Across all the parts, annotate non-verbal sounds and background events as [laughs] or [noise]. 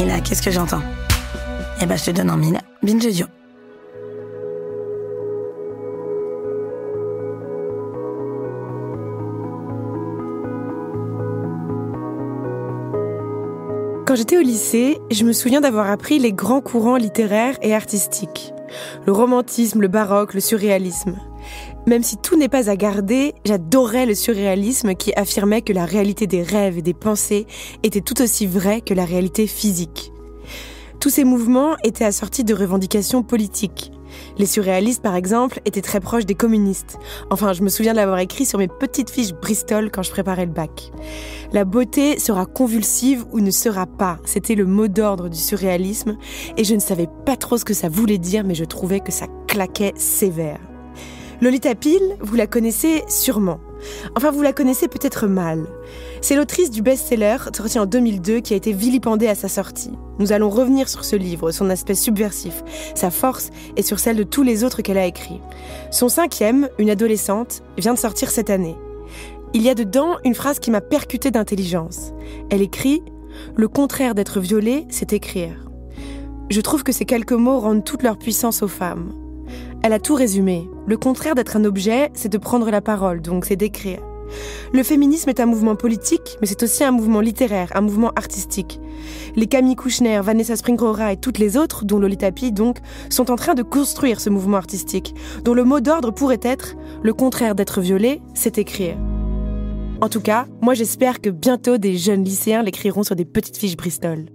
Et là, qu'est-ce que j'entends Eh ben, je te donne en mille. Binge Quand j'étais au lycée, je me souviens d'avoir appris les grands courants littéraires et artistiques. Le romantisme, le baroque, le surréalisme. Même si tout n'est pas à garder, j'adorais le surréalisme qui affirmait que la réalité des rêves et des pensées était tout aussi vraie que la réalité physique. Tous ces mouvements étaient assortis de revendications politiques. Les surréalistes, par exemple, étaient très proches des communistes. Enfin, je me souviens de l'avoir écrit sur mes petites fiches Bristol quand je préparais le bac. La beauté sera convulsive ou ne sera pas. C'était le mot d'ordre du surréalisme et je ne savais pas trop ce que ça voulait dire, mais je trouvais que ça claquait sévère. Lolita Peel, vous la connaissez sûrement. Enfin, vous la connaissez peut-être mal. C'est l'autrice du best-seller sorti en 2002 qui a été vilipendée à sa sortie. Nous allons revenir sur ce livre, son aspect subversif, sa force et sur celle de tous les autres qu'elle a écrits. Son cinquième, Une adolescente, vient de sortir cette année. Il y a dedans une phrase qui m'a percutée d'intelligence. Elle écrit Le contraire d'être violée, c'est écrire. Je trouve que ces quelques mots rendent toute leur puissance aux femmes. Elle a tout résumé. Le contraire d'être un objet, c'est de prendre la parole, donc c'est d'écrire. Le féminisme est un mouvement politique, mais c'est aussi un mouvement littéraire, un mouvement artistique. Les Camille Kouchner, Vanessa Springora et toutes les autres, dont Lolita Pi donc, sont en train de construire ce mouvement artistique, dont le mot d'ordre pourrait être le contraire d'être violé, c'est écrire. En tout cas, moi j'espère que bientôt des jeunes lycéens l'écriront sur des petites fiches Bristol.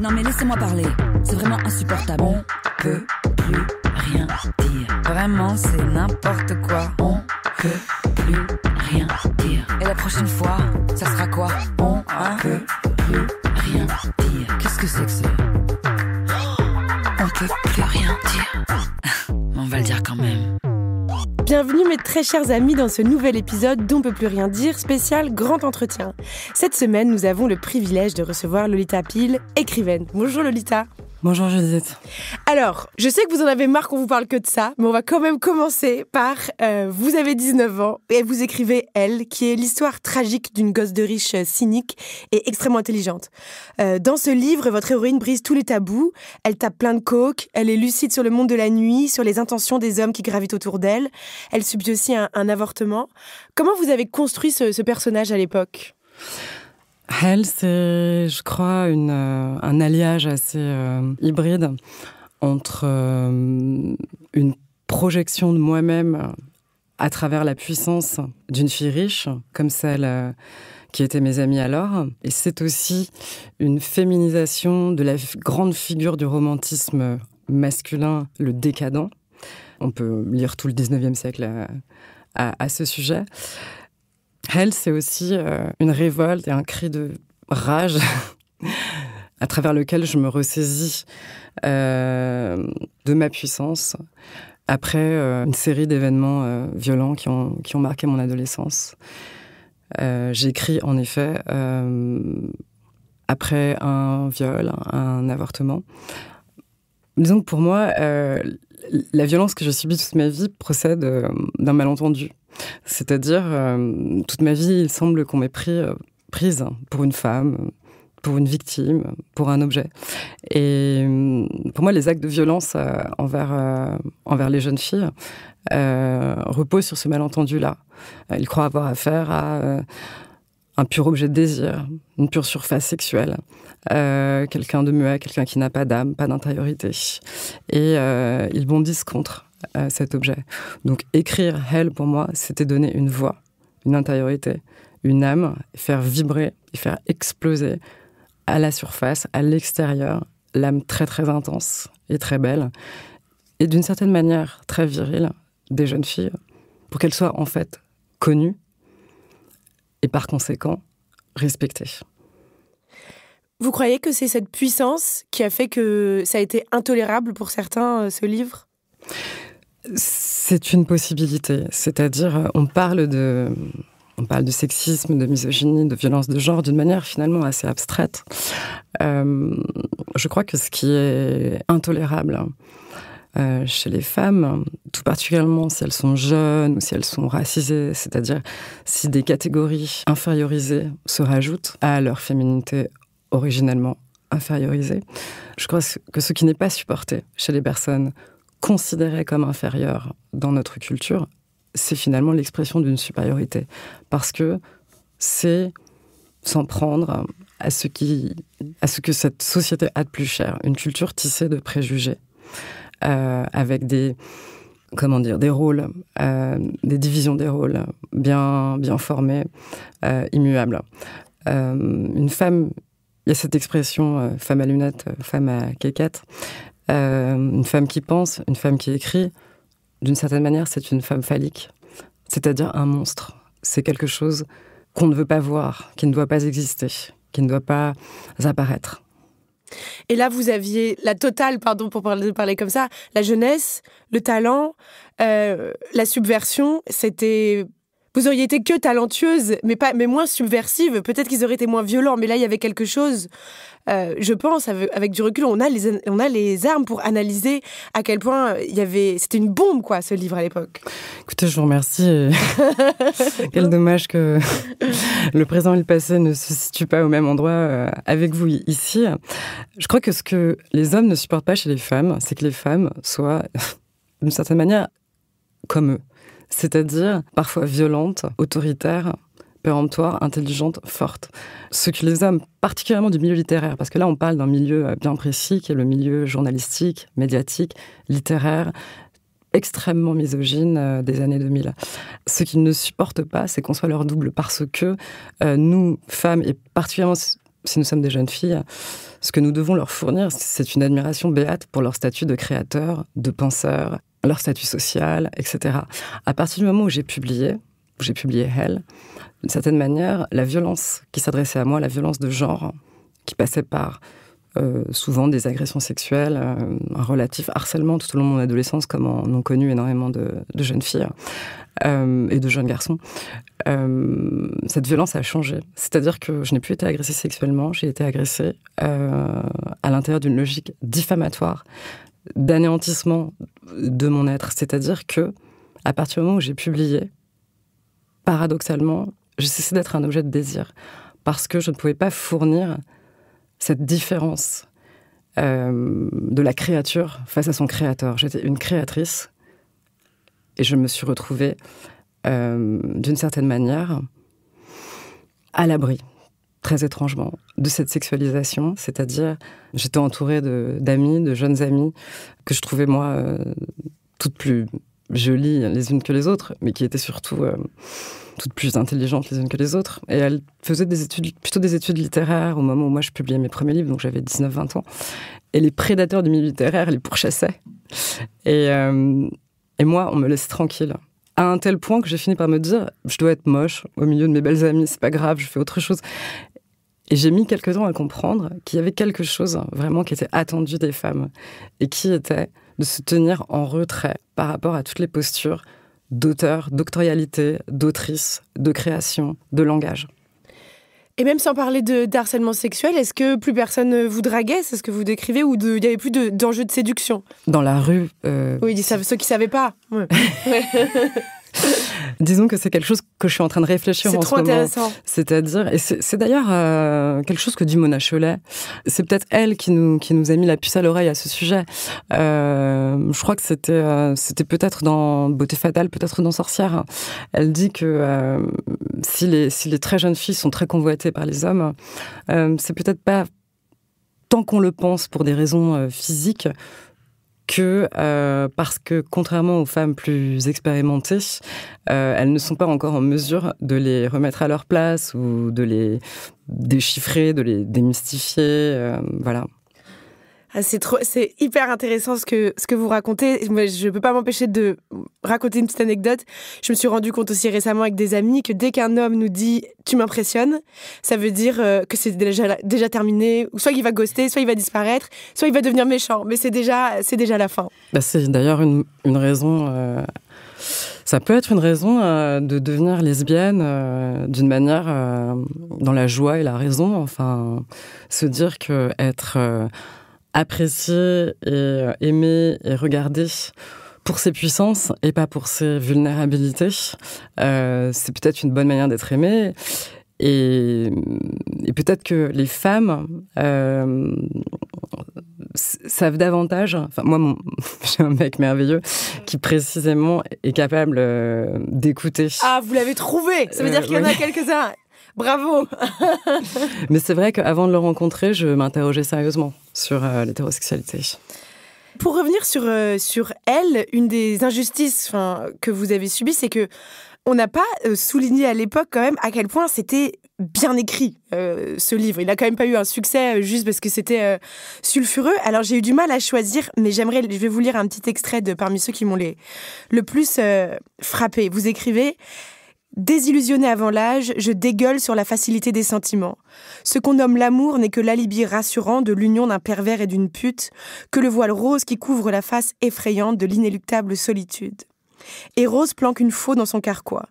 Non mais laissez-moi parler. C'est vraiment insupportable. On peut plus rien dire. Vraiment, c'est n'importe quoi. On peut plus rien dire. Et la prochaine fois, ça sera quoi On peut plus rien dire. Qu'est-ce que c'est que ça On peut plus rien dire. [laughs] On va le dire quand même. Bienvenue mes très chers amis dans ce nouvel épisode d'On peut plus rien dire spécial grand entretien. Cette semaine, nous avons le privilège de recevoir Lolita Peel, écrivaine. Bonjour Lolita. Bonjour Josette. Alors, je sais que vous en avez marre qu'on vous parle que de ça, mais on va quand même commencer par euh, vous avez 19 ans et vous écrivez Elle, qui est l'histoire tragique d'une gosse de riche euh, cynique et extrêmement intelligente. Euh, dans ce livre, votre héroïne brise tous les tabous, elle tape plein de coke, elle est lucide sur le monde de la nuit, sur les intentions des hommes qui gravitent autour d'elle, elle subit aussi un, avortement. Comment vous avez construit ce, ce personnage à l'époque Hell, c'est, je crois, euh, un alliage assez euh, hybride entre euh, une projection de moi-même à travers la puissance d'une fille riche, comme celle qui était mes amies alors. Et c'est aussi une féminisation de la grande figure du romantisme masculin, le décadent. On peut lire tout le 19e siècle à ce sujet. Elle, c'est aussi euh, une révolte et un cri de rage [laughs] à travers lequel je me ressaisis euh, de ma puissance après euh, une série d'événements violents qui ont, qui ont marqué mon adolescence. J'écris en effet après un viol, un avortement. Disons que pour moi, la violence que je subis toute ma vie procède d'un malentendu c'est-à-dire, euh, toute ma vie, il semble qu'on m'ait pris, euh, prise pour une femme, pour une victime, pour un objet. Et euh, pour moi, les actes de violence envers, les jeunes filles reposent sur ce malentendu-là. Ils croient avoir affaire à un pur objet de désir, une pure surface sexuelle, quelqu'un de muet, quelqu'un qui n'a pas d'âme, pas d'intériorité. Et ils bondissent contre cet objet. Donc écrire Hell pour moi, c'était donner une voix, une intériorité, une âme, faire vibrer et faire exploser à la surface, à l'extérieur, l'âme très très intense et très belle, et d'une certaine manière très virile des jeunes filles, pour qu'elles soient en fait connues et par conséquent respectées. Vous croyez que c'est cette puissance qui a fait que ça a été intolérable pour certains, euh, ce livre c'est une possibilité. C'est-à-dire, euh, on parle de. On parle de sexisme, de misogynie, de violence de genre d'une manière finalement assez abstraite. Euh, je crois que ce qui est intolérable euh, chez les femmes, tout particulièrement si elles sont jeunes ou si elles sont racisées, c'est-à-dire si des catégories infériorisées se rajoutent à leur féminité originellement infériorisée, je crois que ce qui n'est pas supporté chez les personnes considéré comme inférieur dans notre culture, c'est finalement l'expression d'une supériorité. Parce que c'est s'en prendre à ce, qui, à ce que cette société a de plus cher, une culture tissée de préjugés, euh, avec des, comment dire, des rôles, euh, des divisions des rôles bien, bien formées, euh, immuables. une femme, il y a cette expression femme à lunettes, femme à quéquette, euh, une femme qui pense, une femme qui écrit, d'une certaine manière, c'est une femme phallique, c'est-à-dire un monstre. C'est quelque chose qu'on ne veut pas voir, qui ne doit pas exister, qui ne doit pas apparaître. Et là, vous aviez la totale, pardon pour parler, comme ça, la jeunesse, le talent, euh, la subversion, c'était vous auriez été que talentueuse, mais, pas, mais moins subversive. Peut-être qu'ils auraient été moins violents, mais là, il y avait quelque chose. Euh, je pense, avec, du recul, on a, les, on a les armes pour analyser à quel point euh, il y avait. C'était une bombe, quoi, ce livre à l'époque. Écoutez, je vous remercie. Euh, [laughs] quel dommage que [laughs] le présent et le passé ne se situent pas au même endroit avec vous ici. Je crois que ce que les hommes ne supportent pas chez les femmes, c'est que les femmes soient, [laughs] d'une certaine manière, comme eux c'est-à-dire parfois violente, autoritaire, péremptoire, intelligente, forte. Ce qui les aime particulièrement du milieu littéraire, parce que là on parle d'un milieu euh, bien précis qui est le milieu journalistique, médiatique, littéraire, extrêmement misogyne euh, des années 2000. Ce qu'ils ne supportent pas, c'est qu'on soit leur double, parce que euh, nous, femmes, et particulièrement si nous sommes des jeunes filles, ce que nous devons leur fournir, c'est une admiration béate pour leur statut de créateur, de penseur, leur statut social, etc. À partir du moment où j'ai publié, où j'ai publié Elle, d'une certaine manière, la violence qui s'adressait à moi, la violence de genre, qui passait par euh, souvent des agressions sexuelles, un euh, relatif harcèlement tout au long de mon adolescence, comme en ont connu énormément de, jeunes filles euh, et de jeunes garçons. cette violence a changé. C'est-à-dire que je n'ai plus été agressée sexuellement, j'ai été agressée à l'intérieur d'une logique diffamatoire d'anéantissement de mon être. C'est-à-dire que, à partir du moment où j'ai publié, paradoxalement, j'ai cessé d'être un objet de désir parce que je ne pouvais pas fournir cette différence euh, de la créature face à son créateur. J'étais une créatrice et je me suis retrouvée, euh, d'une certaine manière, à l'abri très étrangement de cette sexualisation, c'est-à-dire j'étais entourée d'amis, de, jeunes amis que je trouvais moi euh, toutes plus jolies les unes que les autres, mais qui étaient surtout euh, toutes plus intelligentes les unes que les autres. Et elles faisaient des études, plutôt des études littéraires au moment où moi je publiais mes premiers livres, donc j'avais 19-20 ans. Et les prédateurs du milieu littéraire les pourchassaient. Et, euh, et moi, on me laissait tranquille à un tel point que j'ai fini par me dire je dois être moche au milieu de mes belles amies, c'est pas grave, je fais autre chose. Et j'ai mis quelques temps à comprendre qu'il y avait quelque chose hein, vraiment qui était attendu des femmes et qui était de se tenir en retrait par rapport à toutes les postures d'auteur, d'octorialité, d'autrice, de création, de langage. Et même sans parler de d'harcèlement sexuel, est-ce que plus personne euh, vous draguait C'est ce que vous décrivez Ou il n'y avait plus d'enjeu de, de, séduction Dans la rue euh, Oui, ceux qui ne savaient pas. [laughs] [laughs] Disons que c'est quelque chose que je suis en train de réfléchir en ce moment. C'est-à-dire, et c'est d'ailleurs euh, quelque chose que dit Mona Cholet. C'est peut-être elle qui nous a mis la puce à l'oreille à ce sujet. Euh, je crois que euh, c'était peut-être dans Beauté fatale, peut-être dans Sorcière. Elle dit que si les très jeunes filles sont très convoitées par les hommes, c'est peut-être pas tant qu'on le pense pour des raisons physiques que euh, parce que contrairement aux femmes plus expérimentées, euh, elles ne sont pas encore en mesure de les remettre à leur place ou de les déchiffrer, de les démystifier. Euh, voilà. Ah, c'est trop, c'est hyper intéressant ce que ce que vous racontez. Je peux pas m'empêcher de raconter une petite anecdote. Je me suis rendu compte aussi récemment avec des amis que dès qu'un homme nous dit tu m'impressionnes, ça veut dire euh, que c'est déjà déjà terminé. soit il va ghoster, soit il va disparaître, soit il va devenir méchant. Mais c'est déjà c'est déjà la fin. Bah, c'est d'ailleurs une, une raison. Euh, ça peut être une raison euh, de devenir lesbienne d'une manière dans la joie et la raison. Enfin, se dire que être apprécier et euh, aimer et regarder pour ses puissances et pas pour ses vulnérabilités. Euh, c'est peut-être une bonne manière d'être aimé. Et, peut-être que les femmes euh, savent davantage. Enfin, moi, mon... [laughs] j'ai un mec merveilleux qui précisément est capable d'écouter. Ah, vous l'avez trouvé Ça veut dire qu'il y en a quelques-uns. Bravo [laughs] Mais c'est vrai qu'avant de le rencontrer, je m'interrogeais sérieusement sur euh, l'hétérosexualité. Pour revenir sur, euh, sur elle, une des injustices que vous avez subies, c'est que on n'a pas euh, souligné à l'époque quand même à quel point c'était bien écrit ce livre. Il n'a quand même pas eu un succès juste parce que c'était sulfureux. Alors j'ai eu du mal à choisir, mais j'aimerais, je vais vous lire un petit extrait de parmi ceux qui m'ont le plus frappé. Vous écrivez « Désillusionnée avant l'âge, je dégueule sur la facilité des sentiments. Ce qu'on nomme l'amour n'est que l'alibi rassurant de l'union d'un pervers et d'une pute, que le voile rose qui couvre la face effrayante de l'inéluctable solitude. Et Rose planque une faux dans son carquois.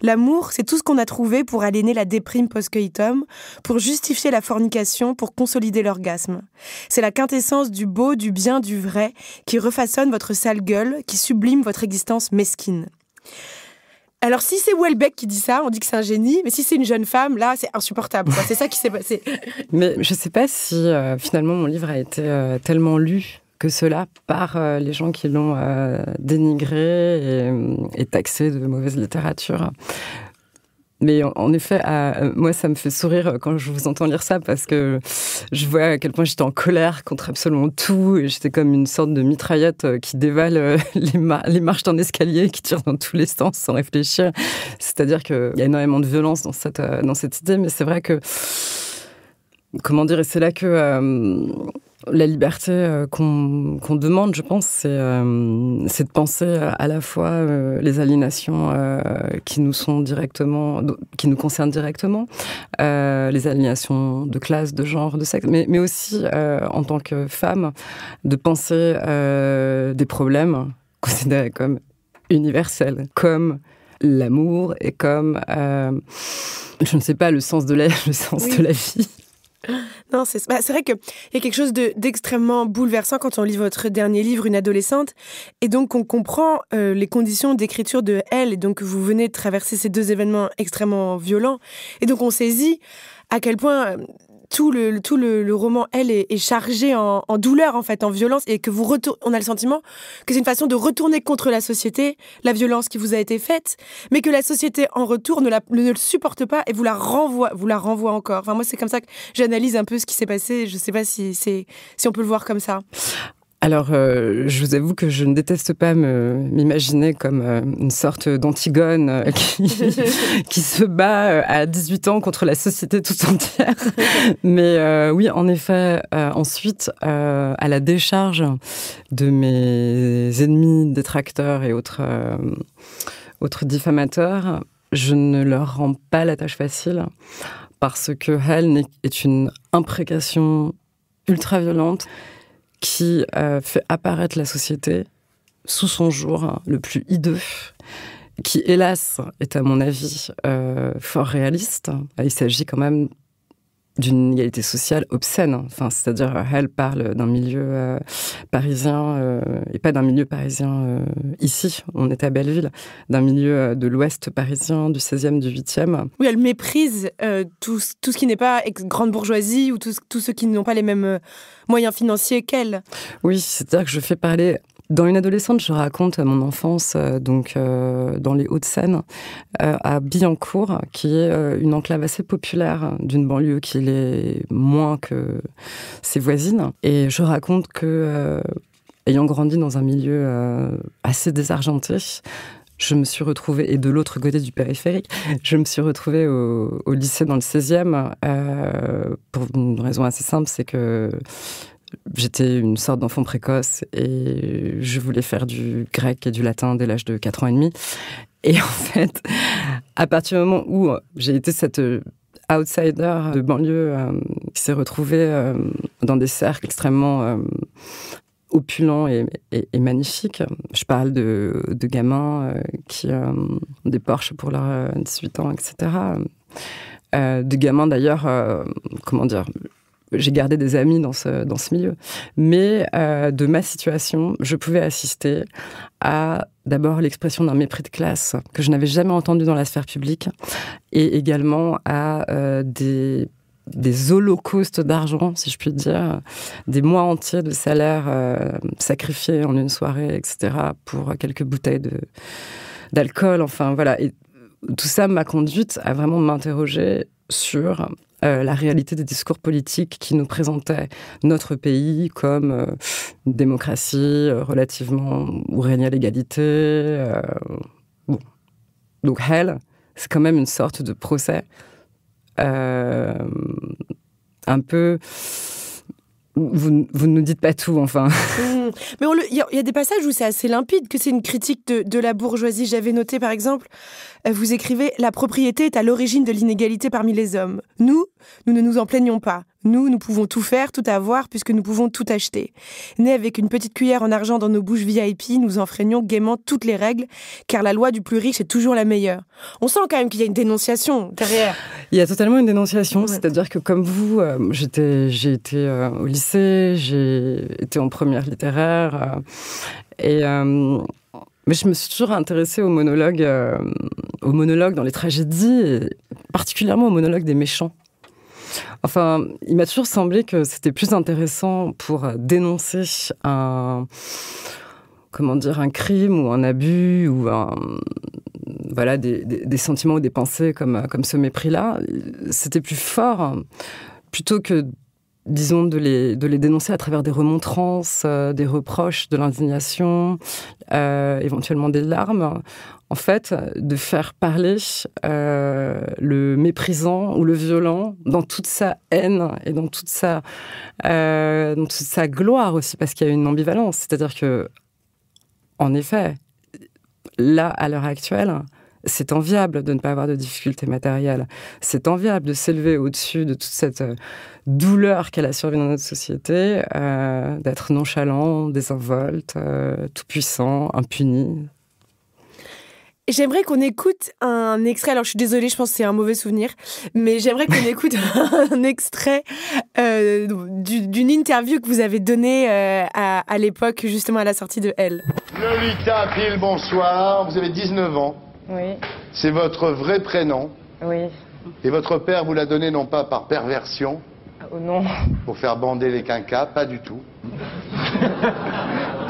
L'amour, c'est tout ce qu'on a trouvé pour aliéner la déprime post-coitum, pour justifier la fornication, pour consolider l'orgasme. C'est la quintessence du beau, du bien, du vrai, qui refaçonne votre sale gueule, qui sublime votre existence mesquine. Alors, si c'est Welbeck qui dit ça, on dit que c'est un génie, mais si c'est une jeune femme, là, c'est insupportable. c'est ça qui s'est passé. [laughs] Mais je ne sais pas si euh, finalement mon livre a été euh, tellement lu que cela par euh, les gens qui l'ont dénigré et, taxé de mauvaise littérature. Mais en, effet, euh, moi, ça me fait sourire euh, quand je vous entends lire ça parce que je vois à quel point j'étais en colère contre absolument tout et j'étais comme une sorte de mitraillette euh, qui dévale [laughs] les, les marches d'un escalier qui tire dans tous les sens sans réfléchir. C'est-à-dire qu'il y a énormément de violence dans cette, dans cette idée, mais c'est vrai que comment dire, et c'est là que euh, la liberté euh, qu'on demande, je pense, euh, c'est de penser à la fois les aliénations qui nous sont directement, qui nous concernent directement, les aliénations de classe, de genre, de sexe, mais, aussi en tant que femme, de penser des problèmes considérés comme universels, comme l'amour et comme, je ne sais pas, le sens de la vie. Non, c'est bah, vrai qu'il y a quelque chose d'extrêmement bouleversant quand on lit votre dernier livre, Une adolescente, et donc on comprend euh, les conditions d'écriture de elle, et donc vous venez de traverser ces deux événements extrêmement violents, et donc on saisit à quel point tout le, tout le, roman, elle, est, est chargé en, douleur, en fait, en violence, et que vous on a le sentiment que c'est une façon de retourner contre la société, la violence qui vous a été faite, mais que la société, en retour, ne, la, ne le supporte pas et vous la renvoie, vous la renvoie encore. Enfin, moi, c'est comme ça que j'analyse un peu ce qui s'est passé. Je sais pas si, c'est si on peut le voir comme ça. Alors, euh, je vous avoue que je ne déteste pas m'imaginer comme euh, une sorte d'antigone euh, [laughs] [laughs] qui, se bat à 18 ans contre la société toute entière. Mais oui, en effet, ensuite, à la décharge de mes ennemis, détracteurs et autres, autres diffamateurs, je ne leur rends pas la tâche facile parce que Hell est une imprécation ultra violente qui euh, fait apparaître la société sous son jour hein, le plus hideux, qui hélas est à mon avis euh, fort réaliste. Il s'agit quand même d'une égalité sociale obscène. Enfin, c'est-à-dire, euh, elle parle d'un milieu euh, parisien euh, et pas d'un milieu parisien ici. On est à Belleville, d'un milieu de l'Ouest parisien, du 16e, du 8e. Oui, elle méprise tout, tout, ce qui n'est pas grande bourgeoisie ou tous ceux qui n'ont pas les mêmes moyens financiers qu'elle. Oui, c'est-à-dire que je fais parler dans Une adolescente, je raconte mon enfance euh, donc euh, dans les Hauts-de-Seine, euh, à Billancourt, qui est une enclave assez populaire d'une banlieue qui l'est moins que ses voisines. Et je raconte que, ayant grandi dans un milieu assez désargenté, je me suis retrouvée, et de l'autre côté du périphérique, je me suis retrouvée au lycée dans le 16e, pour une raison assez simple, c'est que J'étais une sorte d'enfant précoce et je voulais faire du grec et du latin dès l'âge de 4 ans et demi. Et en fait, à partir du moment où j'ai été cette outsider de banlieue euh, qui s'est retrouvée euh, dans des cercles extrêmement euh, opulents et, magnifiques. Je parle de, de gamins qui ont des Porsche pour leurs 18 ans, etc. de gamins d'ailleurs, comment dire, j'ai gardé des amis dans ce, dans ce milieu. Mais euh, de ma situation, je pouvais assister à d'abord l'expression d'un mépris de classe que je n'avais jamais entendu dans la sphère publique et également à euh, des des holocaustes d'argent, si je puis dire, des mois entiers de salaire euh, sacrifiés en une soirée, etc., pour quelques bouteilles de d'alcool, enfin voilà. Et tout ça m'a conduite à vraiment m'interroger sur euh, la réalité des discours politiques qui nous présentaient notre pays comme euh, une démocratie euh, relativement où régnait l'égalité. Donc Hell, c'est quand même une sorte de procès un peu... Vous, vous ne nous dites pas tout, enfin. Mm. Mais il y, a des passages où c'est assez limpide que c'est une critique de, la bourgeoisie. J'avais noté par exemple, euh, vous écrivez La propriété est à l'origine de l'inégalité parmi les hommes. Nous, nous ne nous en plaignons pas. Nous, nous pouvons tout faire, tout avoir, puisque nous pouvons tout acheter. Nés avec une petite cuillère en argent dans nos bouches VIP, nous enfreignons gaiement toutes les règles, car la loi du plus riche est toujours la meilleure. On sent quand même qu'il y a une dénonciation derrière. Il y a totalement une dénonciation, c'est-à-dire que comme vous, euh, j'étais, j'ai été euh, au lycée, j'ai été en première littéraire euh, et. Euh, mais je me suis toujours intéressée aux monologues, euh, aux dans les tragédies, particulièrement aux monologues des méchants. Enfin, il m'a toujours semblé que c'était plus intéressant pour dénoncer un, comment dire, un crime ou un abus ou un, voilà, des, des, sentiments ou des pensées comme, comme ce mépris-là. C'était plus fort plutôt que disons, de les, dénoncer à travers des remontrances, euh, des reproches, de l'indignation, euh, éventuellement des larmes. En fait, de faire parler euh, le méprisant ou le violent dans toute sa haine et dans toute sa, dans toute sa gloire aussi, parce qu'il y a une ambivalence. C'est-à-dire que, en effet, là, à l'heure actuelle, c'est enviable de ne pas avoir de difficultés matérielles. C'est enviable de s'élever au-dessus de toute cette euh, douleur qu'elle a survie dans notre société, euh, d'être nonchalant, désinvolte, euh, tout-puissant, impuni. J'aimerais qu'on écoute un extrait. Alors, je suis désolée, je pense que c'est un mauvais souvenir, mais j'aimerais qu'on [laughs] écoute un extrait d'une interview que vous avez donnée à, l'époque, justement à la sortie de Elle. Lolita Pile, bonsoir. Vous avez 19 ans. C'est votre vrai prénom. Oui. Et votre père vous l'a donné non pas par perversion. Ah, oh non. [laughs] Pour faire bander les quinquas, pas du tout.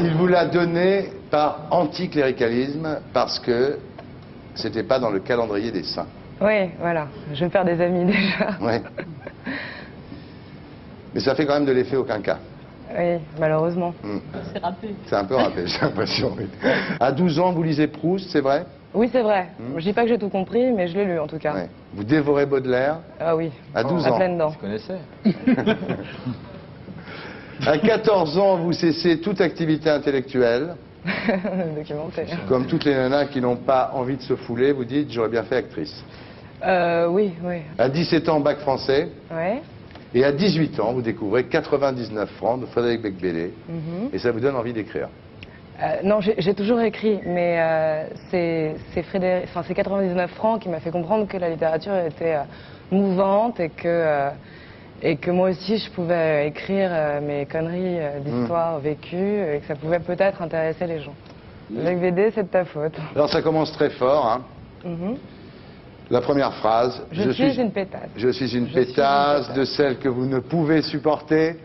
Il vous l'a donné par anticléricalisme parce que c'était pas dans le calendrier des saints. Oui, voilà. Je vais me faire des amis déjà. Oui. Mais ça fait quand même de l'effet au quinquas. Oui, malheureusement. Hmm. C'est râpé. C'est un peu râpé, j'ai l'impression. À 12 ans, vous lisez Proust, c'est vrai oui, c'est vrai. Je hmm. Je dis pas que j'ai tout compris, mais je l'ai lu en tout cas. Vous dévorez Baudelaire Ah oui. À 12 ans. [laughs] À Je connaissais. à 14 ans, vous cessez toute activité intellectuelle. [laughs] Documentaire. Comme toutes les nanas qui n'ont pas envie de se fouler, vous dites j'aurais bien fait actrice. Euh, oui, oui. À 17 ans, bac français. Ouais. Et à 18 ans, vous découvrez 99 francs de Frédéric Becbélé. Mhm. Et ça vous donne envie d'écrire. Euh, non, j'ai toujours écrit, mais euh, c'est enfin, 99 francs qui m'a fait comprendre que la littérature était euh, mouvante et que, et que moi aussi je pouvais écrire mes conneries mmh. d'histoire vécues vécue et que ça pouvait peut-être intéresser les gens. Le mmh. BD, c'est de ta faute. Alors ça commence très fort. Hein. Mmh. La première phrase. Je, suis, une pétasse. Je suis une, suis une pétasse de celle que vous ne pouvez supporter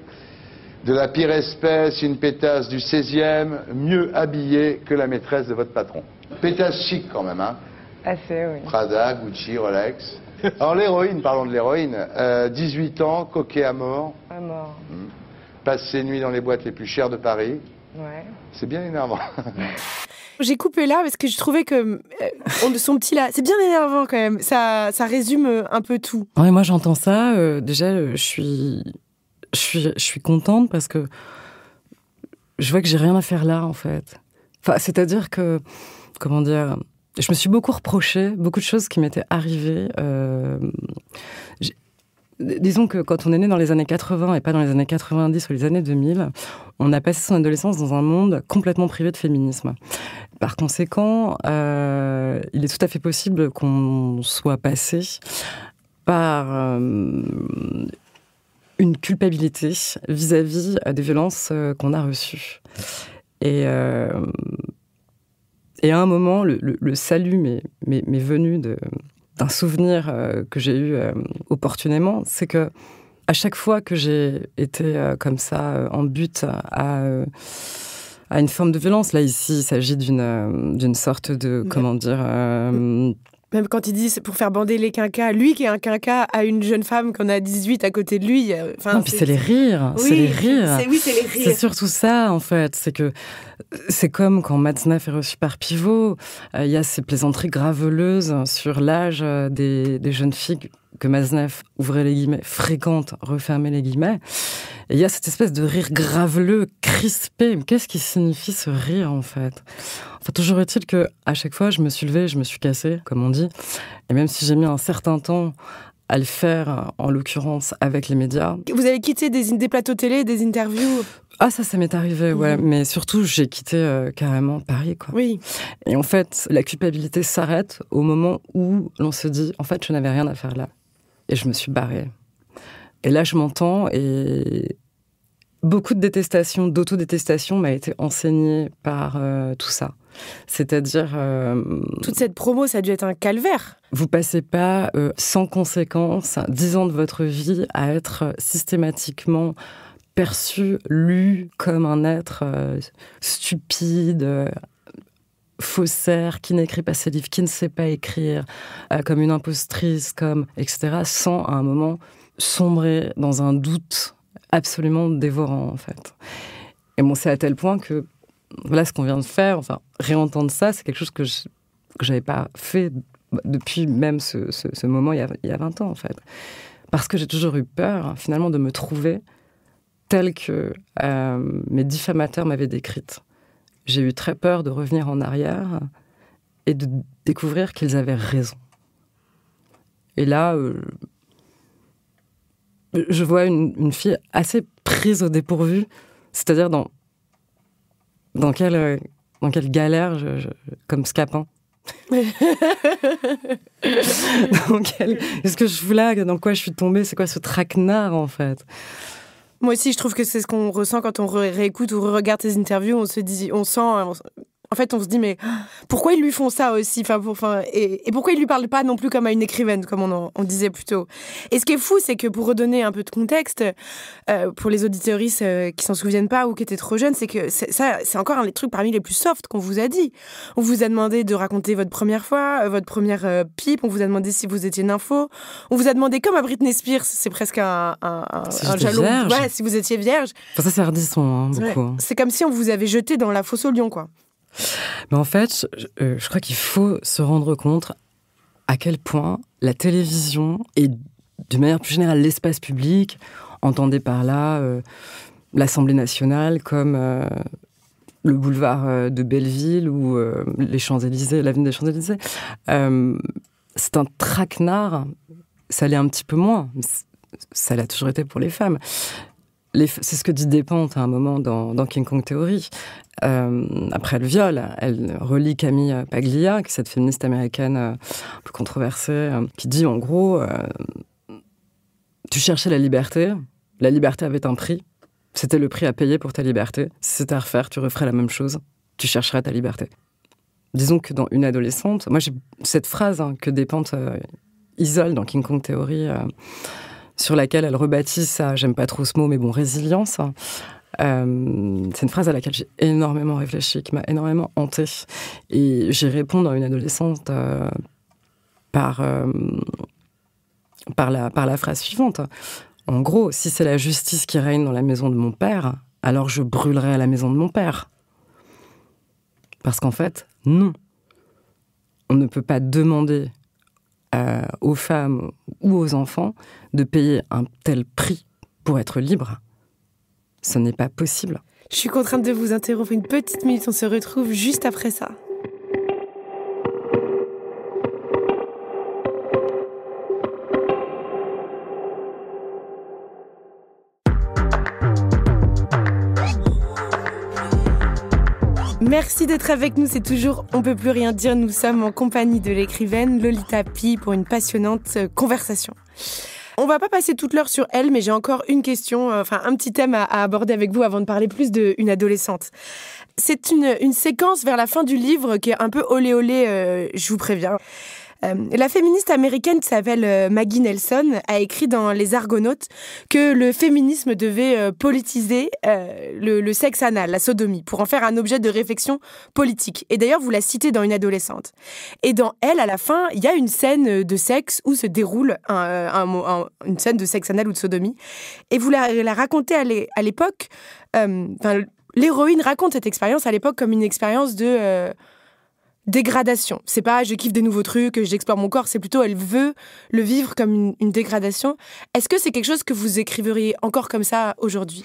de la pire espèce, une pétasse du 16e, mieux habillée que la maîtresse de votre patron. Pétasse chic quand même, hein Assez, ah, oui. Prada, Gucci, Rolex. Alors l'héroïne, parlons de l'héroïne, 18 euh, ans, coquet à mort. À mort. Hmm. Passe ses nuits dans les boîtes les plus chères de Paris. Ouais. C'est bien énervant. [laughs] J'ai coupé là parce que je trouvais que de euh, son petit là, c'est bien énervant quand même. Ça, ça résume euh, un peu tout. Ouais, moi j'entends ça. déjà, je suis je suis, contente parce que je vois que j'ai rien à faire là, en fait. Enfin, c'est-à-dire que, comment dire, je me suis beaucoup reproché, beaucoup de choses qui m'étaient arrivées. Euh, disons que quand on est né dans les années 80 et pas dans les années 90 ou les années 2000, on a passé son adolescence dans un monde complètement privé de féminisme. Par conséquent, euh, il est tout à fait possible qu'on soit passé par euh, une culpabilité vis-à-vis euh, des violences euh, qu'on a reçues. Euh, et, à un moment, le, salut m'est venu d'un souvenir que j'ai eu opportunément, c'est que à chaque fois que j'ai été comme ça en but à, une forme de violence, là ici, il s'agit d'une sorte de comment dire. Même quand il dit c'est pour faire bander les quinquas, lui qui est un quinca à une jeune femme qu'on a 18 à côté de lui. Euh, puis c'est les rires, c'est les rires. C'est, c'est les rires. C'est surtout ça en fait, c'est que c'est comme quand Matzneff est reçu par Pivot, euh, il y a ces plaisanteries graveleuses sur l'âge euh, des, jeunes filles que Matzneff, ouvrait les guillemets, fréquente, refermait les guillemets. Et il y a cette espèce de rire graveleux, crispé. Qu'est-ce qui signifie ce rire en fait Enfin, toujours est-il que à chaque fois, je me suis levée, je me suis cassée, comme on dit. Et même si j'ai mis un certain temps à le faire, en l'occurrence avec les médias. Vous avez quitté des plateaux télé, des interviews ah ça, ça m'est arrivé, ouais. Mais surtout, j'ai quitté euh, carrément Paris, quoi. Oui. Et en fait, la culpabilité s'arrête au moment où l'on se dit, en fait, je n'avais rien à faire là. Et je me suis barrée. Et là, je m'entends et beaucoup de détestation, d'autodétestation m'a été enseignée par euh, tout ça. C'est-à-dire... Euh, Toute cette promo, ça a dû être un calvaire. Vous passez pas sans conséquence dix ans de votre vie à être systématiquement perçu, lu comme un être euh, stupide, euh, faussaire, qui n'écrit pas ses livres, qui ne sait pas écrire, euh, comme une impostrice, comme etc., sans à un moment sombrer dans un doute absolument dévorant en fait. Et bon, c'est à tel point que voilà ce qu'on vient de faire, enfin réentendre ça, c'est quelque chose que je que j'avais pas fait depuis même ce, moment il y, a, il y, a, 20 ans en fait. Parce que j'ai toujours eu peur finalement de me trouver telle que euh, mes diffamateurs m'avaient décrite. J'ai eu très peur de revenir en arrière et de découvrir qu'ils avaient raison. Et là, euh, je vois une, fille assez prise au dépourvu, c'est-à-dire dans, dans, quelle, dans quelle galère, comme Scapin. [laughs] [laughs] dans est-ce que je vous là, dans quoi je suis tombée, c'est quoi ce traquenard en fait moi aussi, je trouve que c'est ce qu'on ressent quand on réécoute ou regarde tes interviews. On se dit, on sent, euh, en fait, on se dit, mais pourquoi ils lui font ça aussi enfin, enfin, et, pourquoi ils lui parlent pas non plus comme à une écrivaine, comme on, disait plutôt. Et ce qui est fou, c'est que pour redonner un peu de contexte, euh, pour les auditeuristes euh, qui s'en souviennent pas ou qui étaient trop jeunes, c'est que ça, c'est encore un des trucs parmi les plus soft qu'on vous a dit. On vous a demandé de raconter votre première fois, euh, votre première pipe, on vous a demandé si vous étiez nympho, on vous a demandé, comme à Britney Spears, c'est presque un, jalon. Ouais, si vous étiez vierge. ça, c'est hardisson, hein, beaucoup. C'est comme si on vous avait jeté dans la fosse au lion, quoi. Mais en fait, euh, je, crois qu'il faut se rendre compte à quel point la télévision et de manière plus générale l'espace public, entendez par là euh, l'Assemblée nationale comme euh, le boulevard de Belleville ou les Champs-Élysées, l'avenue des Champs-Élysées, c'est un traquenard. Ça l'est un petit peu moins, ça l'a toujours été pour les femmes c'est ce que dit Despentes à un moment dans, King Kong Theory. Euh, après le viol, elle relie Camille Paglia, qui est cette féministe américaine euh, un peu controversée, euh, qui dit en gros Tu cherchais la liberté, la liberté avait un prix, c'était le prix à payer pour ta liberté. Si c'était à refaire, tu referais la même chose, tu chercherais ta liberté. Disons que dans une adolescente, moi j'ai cette phrase hein, que Despentes isole dans King Kong Theory sur laquelle elle rebâtit ça, j'aime pas trop ce mot, mais bon, résilience. Hein, euh, c'est une phrase à laquelle j'ai énormément réfléchi, qui m'a énormément hantée. Et j'y réponds dans « une adolescente euh, euh, par, la, par la phrase suivante. En gros, si c'est la justice qui règne dans la maison de mon père, alors je brûlerai à la maison de mon père. Parce qu'en fait, non. On ne peut pas demander euh, aux femmes ou aux enfants de payer un tel prix pour être libre. Ce n'est pas possible. Je suis contrainte de vous interrompre une petite minute, on se retrouve juste après ça. Merci d'être avec nous, c'est toujours On peut plus rien dire. Nous sommes en compagnie de l'écrivaine Lolita Pi pour une passionnante euh, conversation. On va pas passer toute l'heure sur elle, mais j'ai encore une question, euh, enfin un petit thème à, aborder avec vous avant de parler plus d'une adolescente. C'est une, séquence vers la fin du livre qui est un peu olé olé, euh, je vous préviens. Euh, la féministe américaine qui s'appelle euh, Maggie Nelson a écrit dans Les Argonautes que le féminisme devait euh, politiser le, sexe anal, la sodomie, pour en faire un objet de réflexion politique. Et d'ailleurs, vous la citez dans Une adolescente. Et dans Elle, à la fin, il y a une scène de sexe où se déroule une scène de sexe anal ou de sodomie. Et vous la racontez à l'époque, l'héroïne raconte cette expérience à l'époque comme une expérience de dégradation. C'est pas je kiffe des nouveaux trucs, j'explore mon corps, c'est plutôt elle veut le vivre comme une, dégradation. Est-ce que c'est quelque chose que vous écriveriez encore comme ça aujourd'hui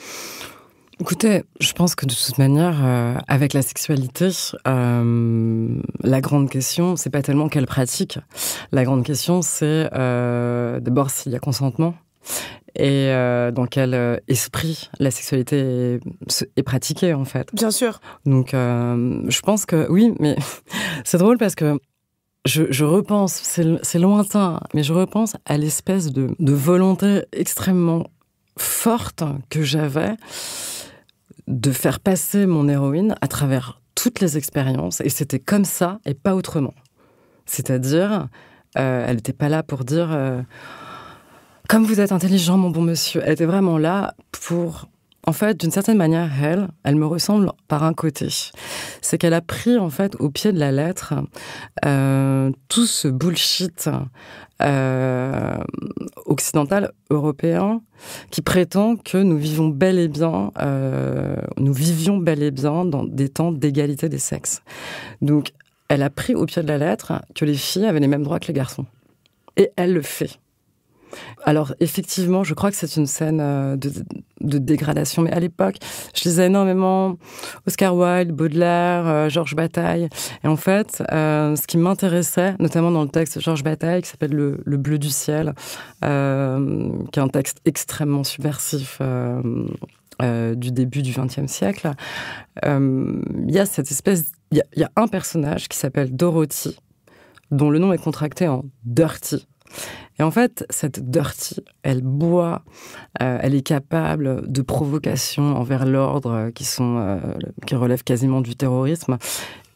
Écoutez, je pense que de toute manière, euh, avec la sexualité, euh, la grande question, c'est pas tellement qu'elle pratique. La grande question, c'est euh, d'abord s'il y a consentement et euh, dans quel euh, esprit la sexualité est, pratiquée en fait. Bien sûr. Donc euh, je pense que oui, mais [laughs] c'est drôle parce que je, repense, c'est lointain, mais je repense à l'espèce de, de, volonté extrêmement forte que j'avais de faire passer mon héroïne à travers toutes les expériences, et c'était comme ça et pas autrement. C'est-à-dire, elle n'était pas là pour dire comme vous êtes intelligent, mon bon monsieur, elle était vraiment là pour en fait, d'une certaine manière, elle, elle me ressemble par un côté. C'est qu'elle a pris, en fait, au pied de la lettre, euh, tout ce bullshit euh, occidental, européen, qui prétend que nous vivons bel et bien, euh, nous vivions bel et bien dans des temps d'égalité des sexes. Donc, elle a pris au pied de la lettre que les filles avaient les mêmes droits que les garçons. Et elle le fait. Alors effectivement, je crois que c'est une scène euh, de, dégradation, mais à l'époque, je lisais énormément Oscar Wilde, Baudelaire, euh, Georges Bataille. Et en fait, euh, ce qui m'intéressait, notamment dans le texte de Georges Bataille, qui s'appelle le, bleu du ciel, qui est un texte extrêmement subversif. du début du XXe siècle, il y a cette espèce, il y, y, a un personnage qui s'appelle Dorothy, dont le nom est contracté en Dirty. Et en fait, cette Dirty, elle boit, euh, elle est capable de provocations envers l'ordre qui sont euh, qui relèvent quasiment du terrorisme.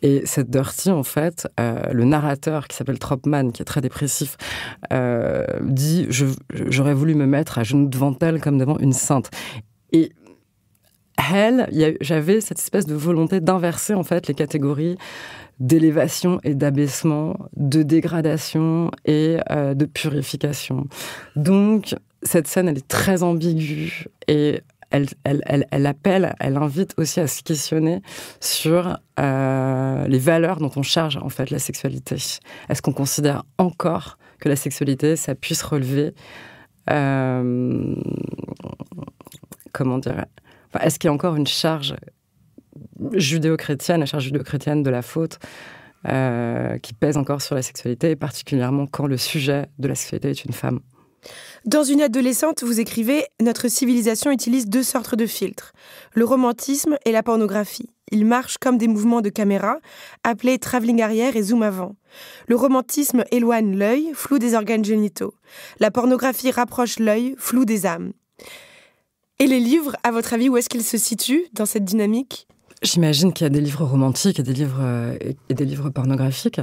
Et cette Dirty, en fait, euh, le narrateur qui s'appelle Tropman, qui est très dépressif, dit J'aurais voulu me mettre à genoux devant elle comme devant une sainte. Et elle, j'avais cette espèce de volonté d'inverser en fait les catégories d'élévation et d'abaissement, de dégradation et euh, de purification. Donc, cette scène, elle est très ambiguë et elle, elle, elle, elle appelle, elle invite aussi à se questionner sur euh, les valeurs dont on charge en fait la sexualité. Est-ce qu'on considère encore que la sexualité, ça puisse relever euh, comment dire Est-ce qu'il y a encore une charge judéo-chrétienne, la charge judéo-chrétienne de la faute, euh, qui pèse encore sur la sexualité, particulièrement quand le sujet de la sexualité est une femme. Dans une adolescente, vous écrivez Notre civilisation utilise deux sortes de filtres, le romantisme et la pornographie. Ils marchent comme des mouvements de caméra, appelés travelling arrière et zoom avant. Le romantisme éloigne l'œil, flou des organes génitaux. La pornographie rapproche l'œil, flou des âmes. Et les livres, à votre avis, où est-ce qu'ils se situent dans cette dynamique J'imagine qu'il y a des livres romantiques et des livres, euh, et des livres pornographiques.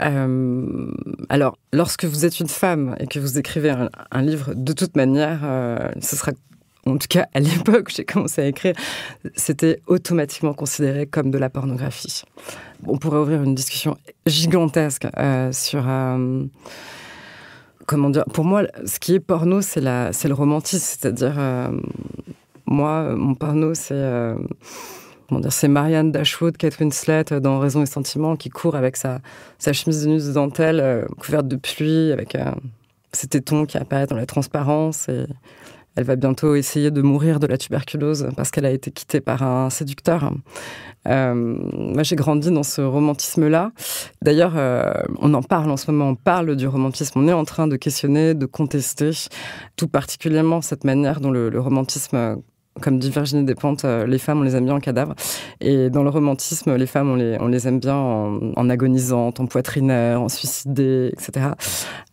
Euh, alors, lorsque vous êtes une femme et que vous écrivez un, livre, de toute manière, euh, ce sera, en tout cas à l'époque où j'ai commencé à écrire, c'était automatiquement considéré comme de la pornographie. On pourrait ouvrir une discussion gigantesque sur... comment dire Pour moi, ce qui est porno, c'est le romantisme, c'est-à-dire... moi, mon porno, c'est c'est Marianne Dashwood, Catherine Winslet euh, dans Raison et Sentiments, qui court avec sa, chemise de nuit de dentelle euh, couverte de pluie, avec euh, ses tétons qui apparaissent dans la transparence. elle va bientôt essayer de mourir de la tuberculose parce qu'elle a été quittée par un séducteur. moi, j'ai grandi dans ce romantisme-là. D'ailleurs, on en parle en ce moment, on parle du romantisme. On est en train de questionner, de contester tout particulièrement cette manière dont le romantisme comme dit Virginie Despentes, euh, les femmes, on les aime bien en cadavre. Et dans le romantisme, les femmes, on les, aime bien en, en agonisantes, en poitrinaires, en suicidées, etc.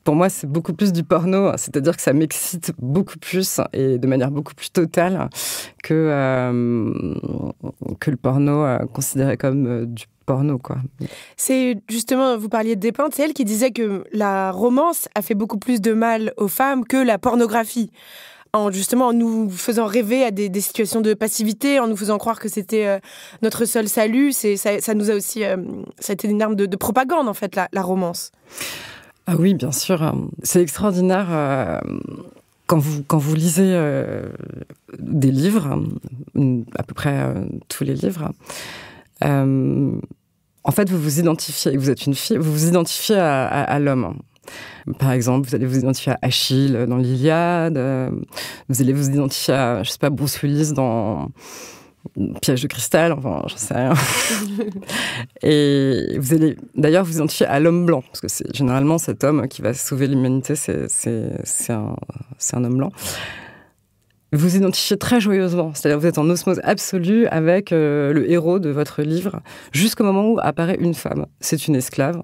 Pour moi, c'est beaucoup plus du porno, c'est-à-dire que ça m'excite beaucoup plus et de manière beaucoup plus totale que, euh, que le porno euh, considéré comme du porno, quoi. C'est justement, vous parliez de Despentes, c'est elle qui disait que la romance a fait beaucoup plus de mal aux femmes que la pornographie en justement en nous faisant rêver à des, situations de passivité, en nous faisant croire que c'était euh, notre seul salut. C'est ça, nous a aussi, euh, ça été une arme de, propagande en fait, la, romance. Ah oui, bien sûr, c'est extraordinaire. Euh, quand vous, quand vous lisez des livres, à peu près tous les livres, en fait, vous vous identifiez, vous êtes une fille, vous vous identifiez à l'homme. Par exemple, vous allez vous identifier à Achille euh, dans l'Iliade, euh, vous allez vous identifier à, je sais pas, Bruce Willis dans piège de cristal, enfin, j'en sais rien. [laughs] et vous allez d'ailleurs vous identifier à l'homme blanc, parce que c'est généralement cet homme qui va sauver l'humanité, c'est un, homme blanc. Vous vous identifiez très joyeusement, c'est-à-dire vous êtes en osmose absolue avec euh, le héros de votre livre, jusqu'au moment où apparaît une femme. C'est une esclave,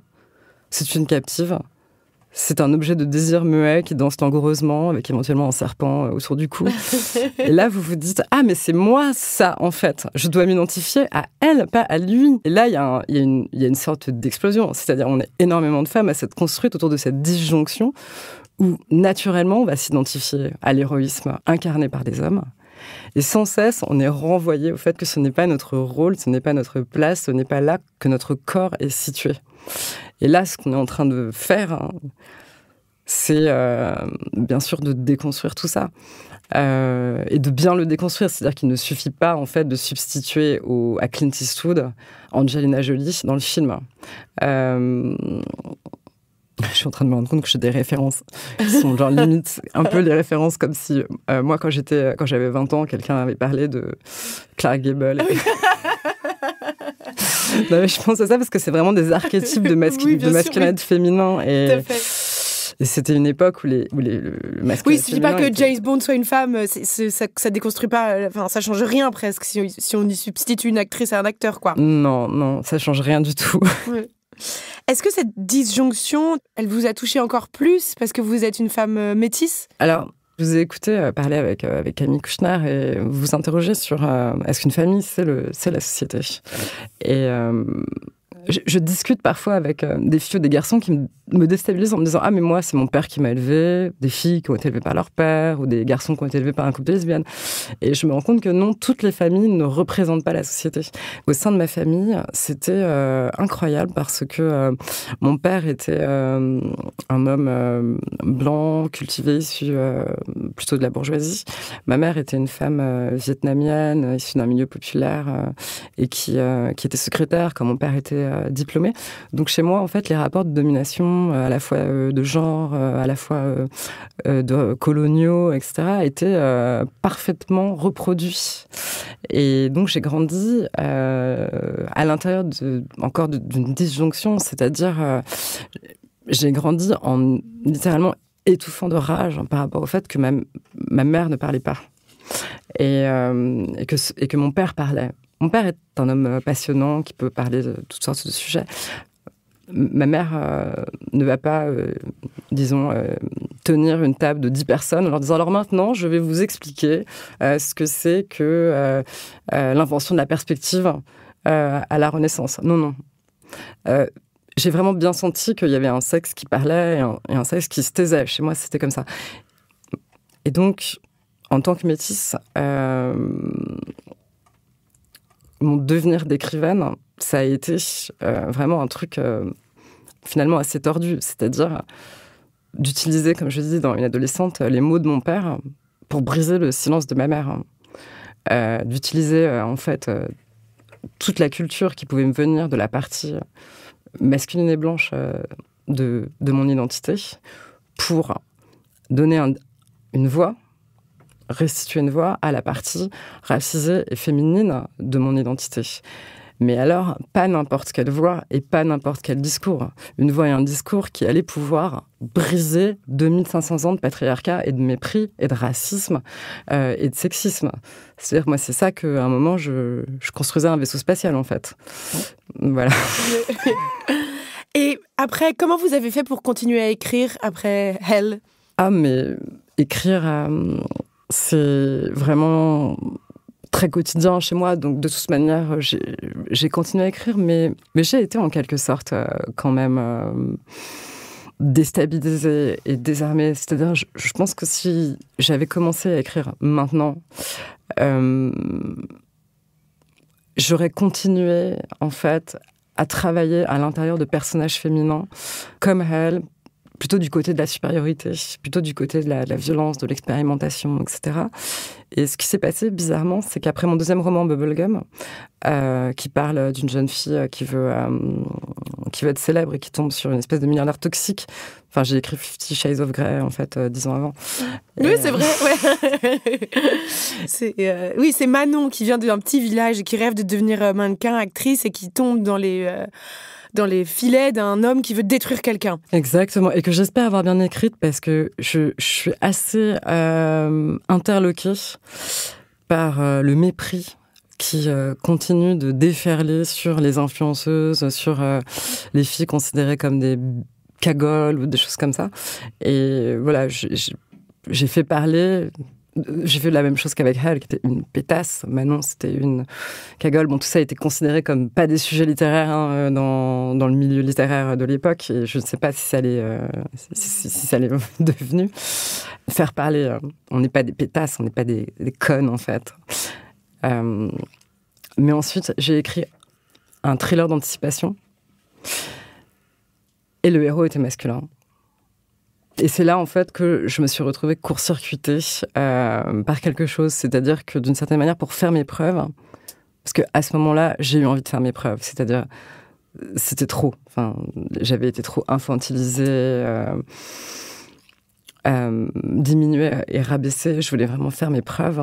c'est une captive, c'est un objet de désir muet qui danse langoureusement, avec éventuellement un serpent euh, autour du cou. et là, vous vous dites Ah, mais c'est moi, ça, en fait. Je dois m'identifier à elle, pas à lui. Et là, il y, a une sorte d'explosion. C'est-à-dire, on est énormément de femmes à s'être construite, autour de cette disjonction où, naturellement, on va s'identifier à l'héroïsme incarné par des hommes. Et sans cesse, on est renvoyé au fait que ce n'est pas notre rôle, ce n'est pas notre place, ce n'est pas là que notre corps est situé. Et là, ce qu'on est en train de faire, hein, c'est euh, bien sûr de déconstruire tout ça. Euh, et de bien le déconstruire, c'est-à-dire qu'il ne suffit pas en fait de substituer à Clint Eastwood Angelina Jolie dans le film. Euh, je suis en train de me rendre compte que j'ai des références qui sont genre limite un peu les références comme si euh, moi quand j'étais quand j'avais 20 ans quelqu'un avait parlé de Clark Gable. Ah [laughs] non, mais je pense à ça parce que c'est vraiment des archétypes de, masculin, de féminin et et c'était une époque où, les, où les, le Oui, il suffit pas que était... James Bond soit une femme, ça, ne déconstruit pas, enfin, ça change rien presque si on, y substitue une actrice à un acteur, quoi. Non, non, ça change rien du tout. Oui [laughs] Est-ce que cette disjonction, elle vous a touché encore plus parce que vous êtes une femme euh, métisse Alors, je vous ai écouté euh, parler avec, euh, avec Camille Kouchner et vous vous interrogez sur est-ce qu'une famille, c'est, la société Et je, discute parfois avec euh, des filles ou des garçons qui me, déstabilisent en me disant Ah, mais moi, c'est mon père qui m'a élevé, des filles qui ont été élevées par leur père, ou des garçons qui ont été élevés par un couple lesbiennes. Et je me rends compte que non, toutes les familles ne représentent pas la société. Au sein de ma famille, c'était euh, incroyable parce que euh, mon père était un homme blanc, cultivé, issu plutôt de la bourgeoisie. Ma mère était une femme vietnamienne, issue d'un milieu populaire, et qui, qui était secrétaire quand mon père était euh, diplômée. Donc chez moi, en fait, les rapports de domination, euh, à la fois euh, de genre, à la fois de coloniaux, etc., étaient parfaitement reproduits. Et donc j'ai grandi à l'intérieur de, encore d'une disjonction, c'est-à-dire j'ai grandi en littéralement étouffant de rage par rapport au fait que ma, ma mère ne parlait pas. Et, et, que, et que mon père parlait. Mon père est un homme euh, passionnant qui peut parler de toutes sortes de sujets. Ma mère euh, ne va pas, euh, disons, tenir une table de dix personnes en leur disant alors maintenant, je vais vous expliquer ce que c'est que l'invention de la perspective à la Renaissance. Non, non j'ai vraiment bien senti qu'il y avait un sexe qui parlait et un, sexe qui se taisait. Chez moi, c'était comme ça. Et donc, en tant que métisse, mon devenir d'écrivaine, ça a été euh, vraiment un truc euh, finalement assez tordu, c'est-à-dire euh, d'utiliser, comme je dis, dans une adolescente, les mots de mon père pour briser le silence de ma mère, d'utiliser en fait toute la culture qui pouvait me venir de la partie masculine et blanche de, mon identité pour donner une voix restituer une voix à la partie racisée et féminine de mon identité. Mais alors, pas n'importe quelle voix et pas n'importe quel discours. Une voix et un discours qui allaient pouvoir briser 2500 ans de patriarcat et de mépris et de racisme euh, et de sexisme. C'est-à-dire, moi, c'est ça qu'à un moment, je, construisais un vaisseau spatial, en fait. Voilà. [laughs] et après, comment vous avez fait pour continuer à écrire après Hell Ah, mais écrire... Euh, c'est vraiment très quotidien chez moi. Donc, de toute manière, j'ai continué à écrire, mais, j'ai été en quelque sorte euh, quand même euh, déstabilisée et désarmée. C'est-à-dire, je, pense que si j'avais commencé à écrire maintenant, euh, j'aurais continué en fait à travailler à l'intérieur de personnages féminins comme elle plutôt du côté de la supériorité, plutôt du côté de la, violence, de l'expérimentation, etc. Et ce qui s'est passé bizarrement, c'est qu'après mon deuxième roman Bubblegum, euh, qui parle d'une jeune fille qui veut, euh, qui veut être célèbre et qui tombe sur une espèce de milliardaire toxique, enfin j'ai écrit Fifty Shades of Grey en fait euh, dix ans avant. oui, c'est vrai. Ouais. [laughs] oui, c'est Manon qui vient d'un petit village et qui rêve de devenir mannequin, actrice et qui tombe dans les dans les filets d'un homme qui veut détruire quelqu'un. Exactement, et que j'espère avoir bien écrite parce que je, suis assez euh, interloquée par euh, le mépris qui euh, continue de déferler sur les influenceuses, sur les filles considérées comme des cagoles ou des choses comme ça. Et voilà, j'ai fait parler j'ai vu la même chose qu'avec elle, qui était une pétasse. Manon, c'était une cagole. Bon, tout ça a été considéré comme pas des sujets littéraires hein, euh, dans, dans, le milieu littéraire de l'époque. Et je ne sais pas si ça l'est, euh, si, ça [laughs] devenu. Faire parler, euh, on n'est pas des pétasses, on n'est pas des, connes, en fait. mais ensuite, j'ai écrit un thriller d'anticipation. Et le héros était masculin. Et c'est là, en fait, que je me suis retrouvée court-circuitée euh, par quelque chose. C'est-à-dire que, d'une certaine manière, pour faire mes preuves, parce qu'à ce moment-là, j'ai eu envie de faire mes preuves. C'est-à-dire, c'était trop. Enfin, j'avais été trop infantilisée, euh, euh, diminuée et rabaissée. Je voulais vraiment faire mes preuves.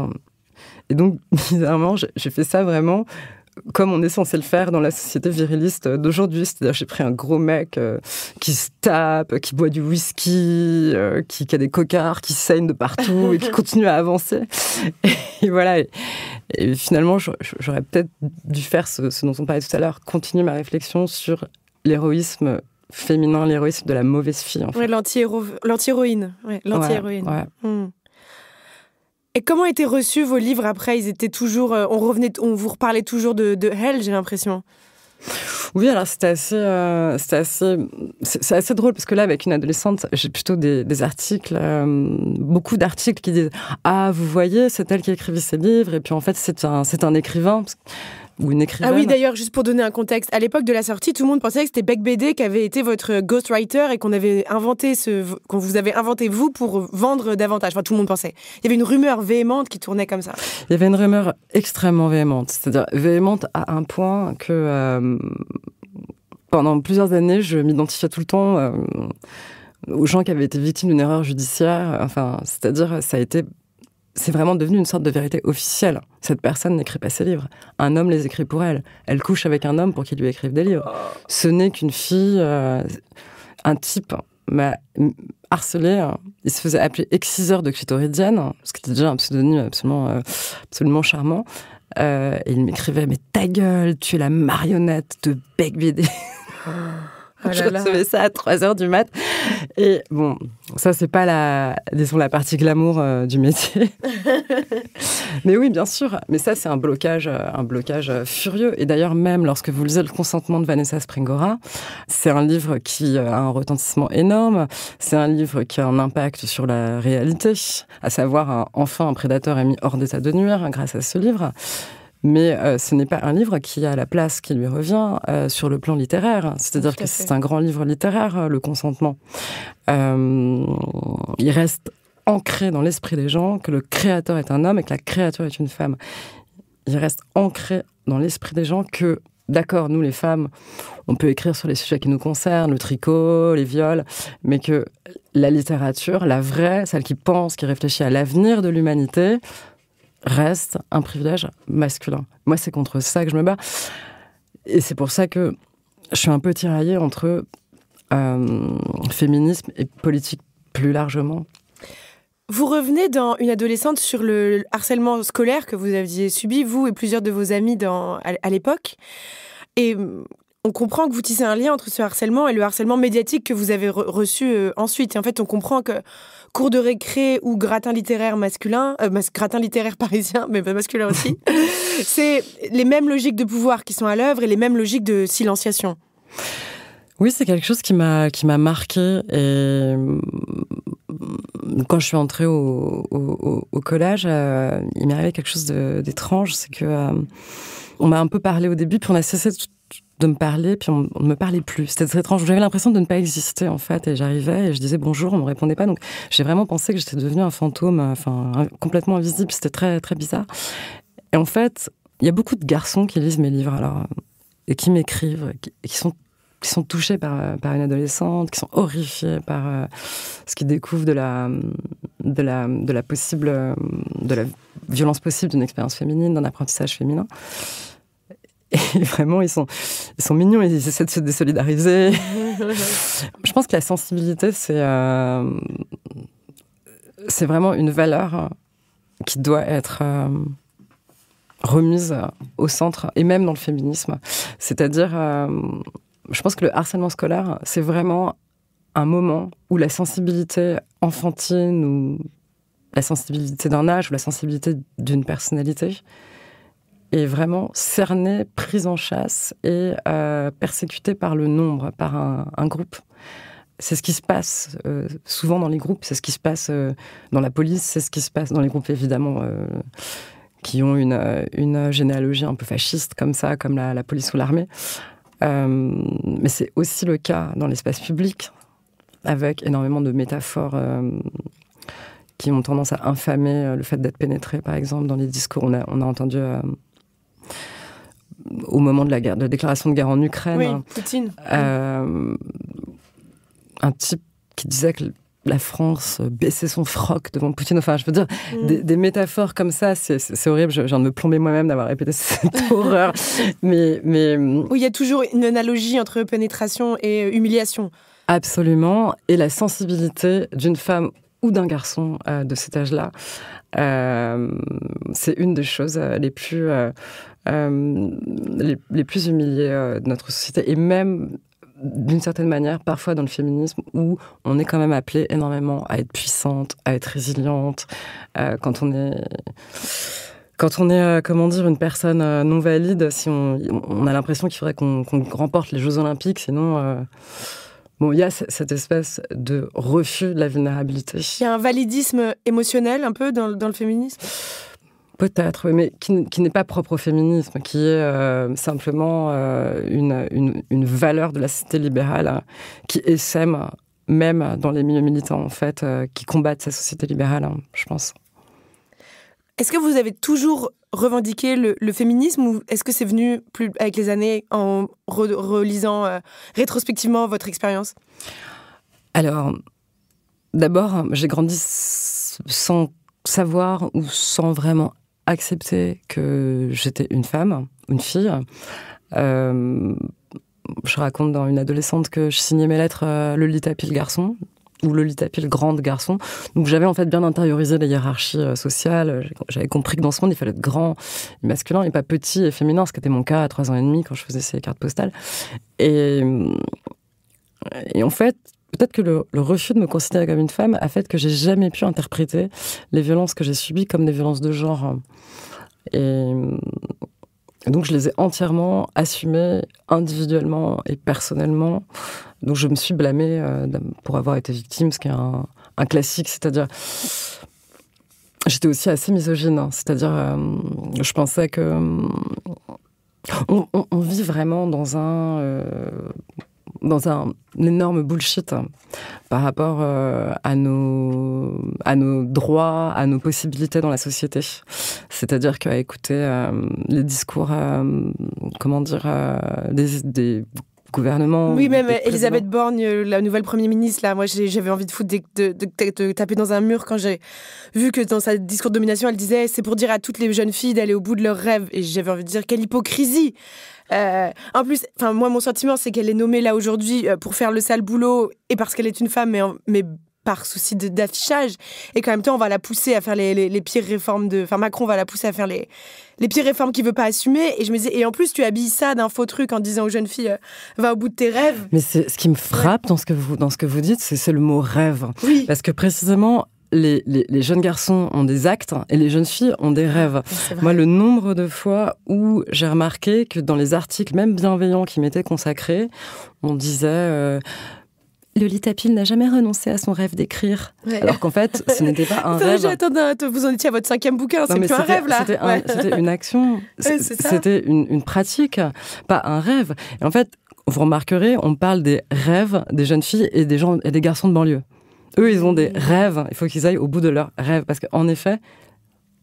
Et donc, [laughs] bizarrement, j'ai fait ça vraiment comme on est censé le faire dans la société viriliste d'aujourd'hui. C'est-à-dire, j'ai pris un gros mec euh, qui se tape, qui boit du whisky, euh, qui, a des cocards, qui saigne de partout et qui [laughs] continue à avancer. Et, voilà. Et, finalement, j'aurais peut-être dû faire ce, dont on parlait tout à l'heure, continuer ma réflexion sur l'héroïsme féminin, l'héroïsme de la mauvaise fille. En fait. l'anti-héroïne. Hmm. Et comment étaient reçus vos livres après Ils étaient toujours, euh, on revenait, on vous reparlait toujours de, de Hell, j'ai l'impression. Oui, alors c'était assez, euh, assez, c'est assez drôle parce que là, avec une adolescente, j'ai plutôt des, articles, euh, beaucoup d'articles qui disent ah vous voyez, c'est elle qui écrivit ses livres et puis en fait c'est un, c'est un écrivain une Ah oui, d'ailleurs, juste pour donner un contexte, à l'époque de la sortie, tout le monde pensait que c'était Beck BD qui avait été votre ghostwriter et qu'on avait inventé ce qu'on vous avait inventé vous pour vendre davantage. Enfin, tout le monde pensait. Il y avait une rumeur véhémente qui tournait comme ça. Il y avait une rumeur extrêmement véhémente, c'est-à-dire véhémente à un point que euh, pendant plusieurs années, je m'identifiais tout le temps. Euh, aux gens qui avaient été victimes d'une erreur judiciaire. Enfin, c'est-à-dire, ça a été c'est vraiment devenu une sorte de vérité officielle. Cette personne n'écrit pas ses livres. Un homme les écrit pour elle. Elle couche avec un homme pour qu'il lui écrive des livres. Ce n'est qu'une fille, euh, un type m'a harcelé. Hein. Il se faisait appeler exciseur de clitoridienne, ce qui était déjà un pseudonyme absolument, euh, absolument charmant. Euh, il m'écrivait Mais ta gueule, tu es la marionnette de Beck BD. Ah. Oh je recevais ça à 3h du mat. Et bon, ça, c'est pas la, disons, la partie glamour euh, du métier. [laughs] mais oui, bien sûr. Mais ça, c'est un blocage, euh, un blocage euh, furieux. Et d'ailleurs, même lorsque vous lisez Le consentement de Vanessa Springora, c'est un livre qui a un retentissement énorme. C'est un livre qui a un impact sur la réalité, à savoir, enfin, un prédateur est mis hors d'état de nuire grâce à ce livre mais euh, ce n'est pas un livre qui a la place qui lui revient euh, sur le plan littéraire. C'est-à-dire que c'est un grand livre littéraire, euh, le consentement. il reste ancré dans l'esprit des gens que le créateur est un homme et que la créature est une femme. Il reste ancré dans l'esprit des gens que d'accord, nous les femmes, on peut écrire sur les sujets qui nous concernent, le tricot, les viols, mais que la littérature, la vraie, celle qui pense, qui réfléchit à l'avenir de l'humanité, reste un privilège masculin. Moi, c'est contre ça que je me bats. Et c'est pour ça que je suis un peu tiraillée entre euh, féminisme et politique plus largement. Vous revenez dans une adolescente sur le harcèlement scolaire que vous aviez subi, vous et plusieurs de vos amis dans, à l'époque. Et euh, on comprend que vous tissez un lien entre ce harcèlement et le harcèlement médiatique que vous avez reçu euh, ensuite. Et en fait, on comprend que cours de récré ou gratin littéraire masculin, euh, gratin littéraire parisien, mais pas masculin aussi, [laughs] c'est les mêmes logiques de pouvoir qui sont à l'œuvre et les mêmes logiques de silenciation. Oui, c'est quelque chose qui m'a qui m'a marqué et mm, quand je suis entrée au, collège, euh, il m'est arrivé quelque chose d'étrange, c'est que euh, on m'a un peu parlé au début, puis on a cessé de de me parler, puis on, ne me parlait plus. C'était très étrange. J'avais l'impression de ne pas exister, en fait. Et j'arrivais et je disais bonjour, on me répondait pas. Donc, j'ai vraiment pensé que j'étais devenue un fantôme, enfin, complètement invisible. C'était très, très bizarre. Et en fait, il y a beaucoup de garçons qui lisent mes livres, alors, et qui m'écrivent, qui, qui, sont qui sont touchés par, une adolescente, qui sont horrifiés par euh, ce qu'ils découvrent de la, de la, de la possible, de la violence possible d'une expérience féminine, d'un apprentissage féminin. Et vraiment, ils sont, mignons, ils essaient de se désolidariser. [laughs] je pense que la sensibilité, euh, c'est vraiment une valeur qui doit être euh, remise au centre, et même dans le féminisme. C'est-à-dire, euh, je pense que le harcèlement scolaire, c'est vraiment un moment où la sensibilité enfantine ou la sensibilité d'un âge ou la sensibilité d'une personnalité est vraiment cerné, pris en chasse et euh, persécuté par le nombre, par un, groupe. C'est ce qui se passe euh, souvent dans les groupes, c'est ce qui se passe euh, dans la police, c'est ce qui se passe dans les groupes évidemment qui ont une, une, généalogie un peu fasciste comme ça, comme la, police ou l'armée. mais c'est aussi le cas dans l'espace public, avec énormément de métaphores qui ont tendance à infamer le fait d'être pénétré, par exemple, dans les discours. On a, on a entendu au moment de la, guerre, de déclaration de guerre en Ukraine. Oui, hein, Poutine. Euh, un type qui disait que la France baissait son froc devant Poutine. Enfin, je veux dire, mm. des, métaphores comme ça, c'est horrible. Je viens de me plomber moi-même d'avoir répété [laughs] cette [laughs] horreur. Mais, mais... Mm. il y a toujours une analogie entre pénétration et humiliation. Absolument. Et la sensibilité d'une femme ou d'un garçon euh, de cet âge-là, euh, c'est une des choses les plus... Euh, les, plus humiliés euh, de notre société et même d'une certaine manière, parfois dans le féminisme, où on est quand même appelé énormément à être puissante, à être résiliente, euh, quand on est... Quand on est, comment dire, une personne non valide, si on, a l'impression qu'il faudrait qu'on remporte les Jeux Olympiques, sinon, bon, il y a cette espèce de refus de la vulnérabilité. Il y a un validisme émotionnel un peu dans le féminisme Peut-être, mais qui, n'est pas propre au féminisme, qui est euh, simplement euh, une, une, valeur de la société libérale hein, qui essaime même dans les milieux militants, en fait, euh, qui combattent sa société libérale, hein, je pense. Est-ce que vous avez toujours revendiqué le, féminisme ou est-ce que c'est venu plus avec les années en relisant rétrospectivement votre expérience Alors, d'abord, j'ai grandi sans savoir ou sans vraiment accepter que j'étais une femme, une fille. Euh, je raconte dans une adolescente que je signais mes lettres euh, Lolita pile pile garçon ou le pile grande garçon. Donc j'avais en fait bien intériorisé la hiérarchie euh, sociales, sociale. J'avais compris que dans ce monde, il fallait être grand masculin et pas petit et féminin, ce qui était mon cas à trois ans et demi quand je faisais ces cartes postales. et en fait, Peut-être que le, refus de me considérer comme une femme a fait que j'ai jamais pu interpréter les violences que j'ai subies comme des violences de genre. Et euh, donc je les ai entièrement assumées individuellement et personnellement. Donc je me suis blâmée euh, pour avoir été victime, ce qui est un, classique, c'est-à-dire j'étais aussi assez misogyne, hein. c'est-à-dire euh, je pensais que on, vit vraiment dans un dans un énorme bullshit hein, par rapport euh, à, nos, à nos droits, à nos possibilités dans la société. C'est-à-dire qu'à écouter euh, les discours, euh, comment dire, des, gouvernement. Oui, même Elisabeth Borne, euh, la nouvelle Premier ministre, là, moi j'avais envie de, de, taper dans un mur quand j'ai vu que dans sa discours de domination, elle disait c'est pour dire à toutes les jeunes filles d'aller au bout de leurs rêves. Et j'avais envie de dire quelle hypocrisie euh, en plus, enfin moi mon sentiment c'est qu'elle est nommée là aujourd'hui euh, pour faire le sale boulot et parce qu'elle est une femme, mais, par souci d'affichage. Et qu'en même temps on va la pousser à faire les pires réformes de, enfin Macron va la pousser à faire les les pires réformes qu'il veut pas assumer. Et je me disais, et en plus, tu habilles ça d'un faux truc en disant aux jeunes filles, euh, va au bout de tes rêves. Mais ce qui me frappe dans, ce que vous, dans ce que vous dites, c'est le mot rêve. Parce que précisément, les, jeunes garçons ont des actes et les jeunes filles ont des rêves. Moi, le nombre de fois où j'ai remarqué que dans les articles, même bienveillants, qui m'étaient consacrés, on disait euh, Lolita Tapil n'a jamais renoncé à son rêve d'écrire. Alors qu'en fait, ce [laughs] n'était pas un rêve. Attendez, vous en étiez à votre cinquième bouquin, c'est plus un rêve là. C'était une action, [laughs] c'était une, pratique, pas un rêve. Et en fait, vous remarquerez, on parle des rêves des jeunes filles et des, garçons de banlieue. Eux, ils ont des rêves, il faut qu'ils aillent au bout de leurs rêves. Parce qu'en effet,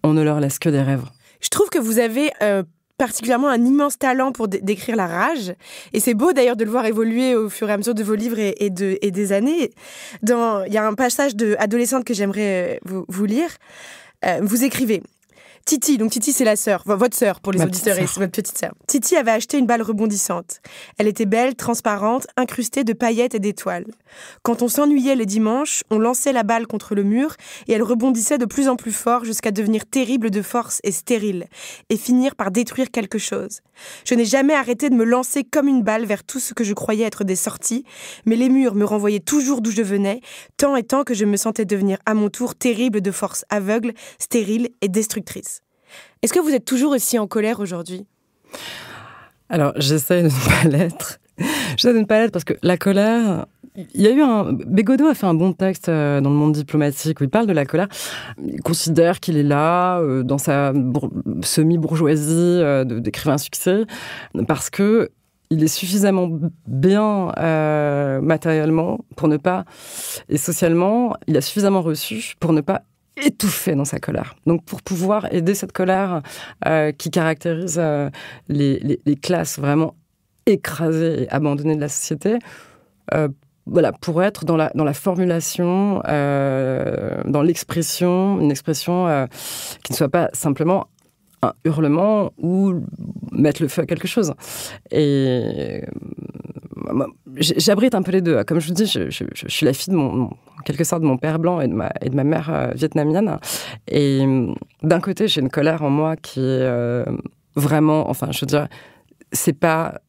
on ne leur laisse que des rêves. Je trouve que vous avez euh, particulièrement un immense talent pour décrire la rage. Et c'est beau d'ailleurs de le voir évoluer au fur et à mesure de vos livres et, des années. il y a un passage de Adolescente que j'aimerais euh, vous, lire. Euh, vous écrivez Titi, donc Titi c'est la sœur, votre sœur pour les auditeurs, c'est votre petite sœur. Titi avait acheté une balle rebondissante. Elle était belle, transparente, incrustée de paillettes et d'étoiles. Quand on s'ennuyait les dimanches, on lançait la balle contre le mur et elle rebondissait de plus en plus fort jusqu'à devenir terrible de force et stérile et finir par détruire quelque chose. Je n'ai jamais arrêté de me lancer comme une balle vers tout ce que je croyais être des sorties, mais les murs me renvoyaient toujours d'où je venais, tant et tant que je me sentais devenir à mon tour terrible de force aveugle, stérile et destructrice. Est-ce que vous êtes toujours aussi en colère aujourd'hui Alors, j'essaie de ne pas l'être. J'essaie de ne pas l'être parce que la colère, il y a eu un. Bégodeau a fait un bon texte euh, dans le monde diplomatique où il parle de la colère. Il considère qu'il est là, euh, dans sa semi-bourgeoisie euh, d'écrire d'écrivain succès, parce que il est suffisamment bien matériellement pour ne pas, et socialement, il a suffisamment reçu pour ne pas étouffé dans sa colère. Donc pour pouvoir aider cette colère euh, qui caractérise euh, les, classes vraiment écrasées et abandonnées de la société, euh, voilà, pour être dans la, dans la formulation, dans l'expression, une expression qui ne soit pas simplement un hurlement ou mettre le feu à quelque chose. Et euh, j'abrite un peu les deux. Comme je vous dis, je, suis la fille de mon, quelque sorte, de mon père blanc et de ma, et de ma mère euh, vietnamienne. Et euh, d'un côté, j'ai une colère en moi qui est vraiment, enfin, je veux dire, c'est pas.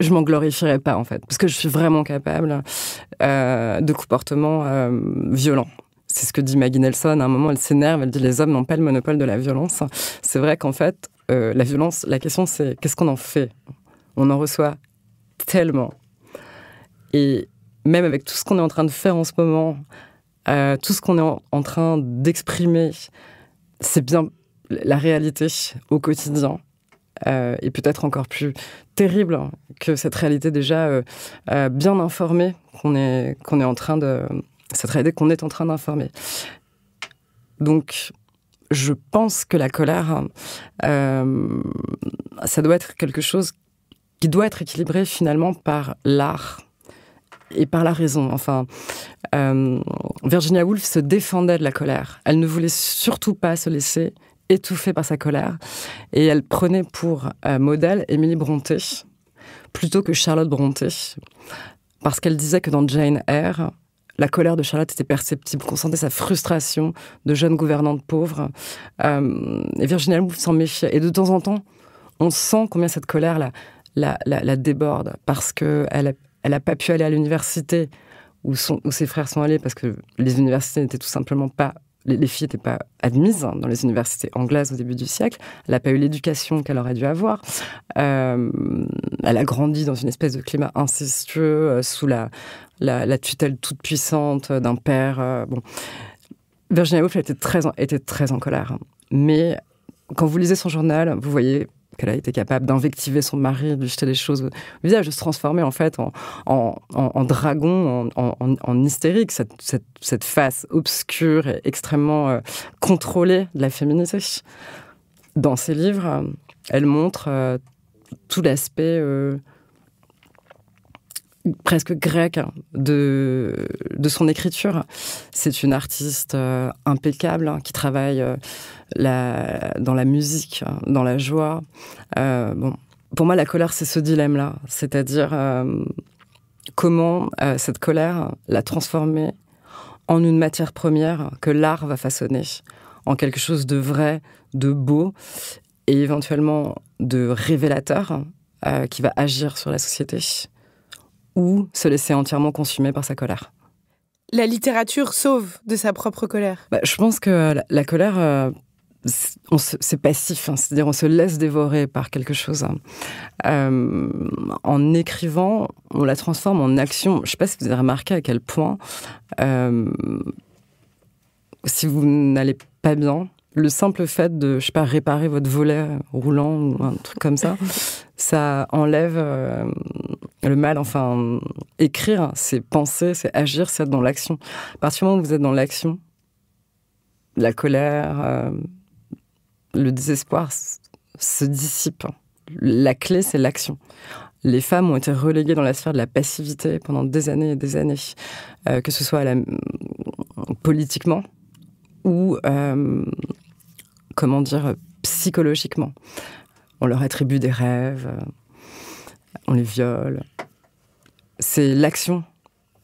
je m'en glorifierai pas en fait, parce que je suis vraiment capable de comportements violents c'est ce que dit Maggie Nelson. À un moment, elle s'énerve, elle dit les hommes n'ont pas le monopole de la violence. C'est vrai qu'en fait, euh, la violence, la question c'est qu'est-ce qu'on en fait On en reçoit tellement. Et même avec tout ce qu'on est en train de faire en ce moment, euh, tout ce qu'on est en, train d'exprimer, c'est bien la réalité au quotidien. Euh, et peut-être encore plus terrible hein, que cette réalité déjà bien informée qu'on est, qu'on est en train de, cette réalité qu'on est en train d'informer. Donc, je pense que la colère, euh, ça doit être quelque chose qui doit être équilibré finalement par l'art et par la raison. Enfin, euh, Virginia Woolf se défendait de la colère. Elle ne voulait surtout pas se laisser étouffer par sa colère. Et elle prenait pour euh, modèle Emily Brontë plutôt que Charlotte Brontë. Parce qu'elle disait que dans Jane Eyre, la colère de Charlotte était perceptible, qu'on sentait sa frustration de jeune gouvernante pauvre. Euh, et Virginia Woolf s'en méfiait. Et de temps en temps, on sent combien cette colère la, la, déborde, parce qu'elle n'a elle a pas pu aller à l'université où, où ses frères sont allés, parce que les universités n'étaient tout simplement pas les, filles n'étaient pas admises hein, dans les universités anglaises au début du siècle. Elle n'a pas eu l'éducation qu'elle aurait dû avoir. Euh, elle a grandi dans une espèce de climat incestueux, euh, sous la, la, tutelle toute puissante euh, d'un père. bon. Virginia Woolf était très, était très en colère. Mais quand vous lisez son journal, vous voyez qu'elle a été capable d'invectiver son mari, de lui jeter des choses au visage, de se transformer en fait en, dragon, en, hystérique, cette, face obscure et extrêmement euh, contrôlée de la féminité. Dans ses livres, elle montre euh, tout l'aspect euh, presque grec hein, de, son écriture. C'est une artiste euh, impeccable hein, qui travaille euh, dans la musique, hein, dans la joie. Euh, pour moi, la colère, c'est ce dilemme-là, c'est-à-dire comment cette colère la transformer en une matière première que l'art va façonner, en quelque chose de vrai, de beau et éventuellement de révélateur qui va agir sur la société ou se laisser entièrement consumer par sa colère. La littérature sauve de sa propre colère bah, Je pense que la, colère, euh, c'est passif, hein. c'est-à-dire on se laisse dévorer par quelque chose. Hein. Euh, en écrivant, on la transforme en action. Je ne sais pas si vous avez remarqué à quel point, euh, si vous n'allez pas bien, le simple fait de, je sais pas, réparer votre volet roulant ou un truc comme ça, [laughs] ça enlève euh, le mal. Enfin, écrire, c'est penser, c'est agir, c'est être dans l'action. À partir du moment vous êtes dans l'action, la colère, euh, le désespoir se dissipe. La clé, c'est l'action. Les femmes ont été reléguées dans la sphère de la passivité pendant des années et des années, euh, que ce soit politiquement, ou, euh, comment dire, psychologiquement. On leur attribue des rêves, euh, on les viole. C'est l'action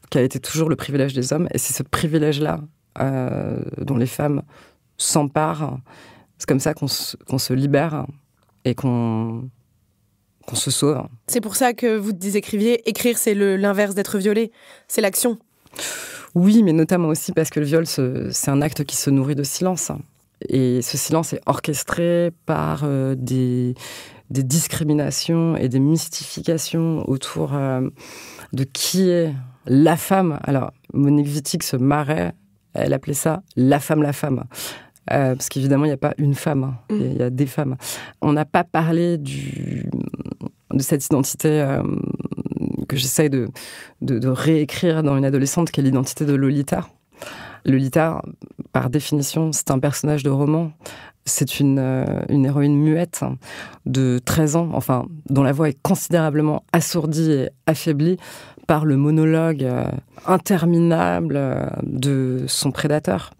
qui a été toujours le privilège des hommes, et c'est ce privilège-là euh, dont les femmes s'emparent. C'est comme ça qu'on se, libère et qu'on se sauve. C'est pour ça que vous écriviez écrire, c'est l'inverse d'être violé, c'est l'action. Oui, mais notamment aussi parce que le viol, c'est un acte qui se nourrit de silence. Et ce silence est orchestré par euh, des, discriminations et des mystifications autour euh, de qui est la femme. Alors, Monique Wittig se marrait, elle appelait ça la femme, la femme. Euh, parce qu'évidemment, il n'y a pas une femme, hein. mm. il y, a des femmes. On n'a pas parlé du, de cette identité que j'essaye de, réécrire dans une adolescente, qui est l'identité de Lolita. Lolita, par définition, c'est un personnage de roman. C'est une, euh, héroïne muette de 13 ans, enfin, dont la voix est considérablement assourdie et affaiblie par le monologue euh, interminable euh, de son prédateur.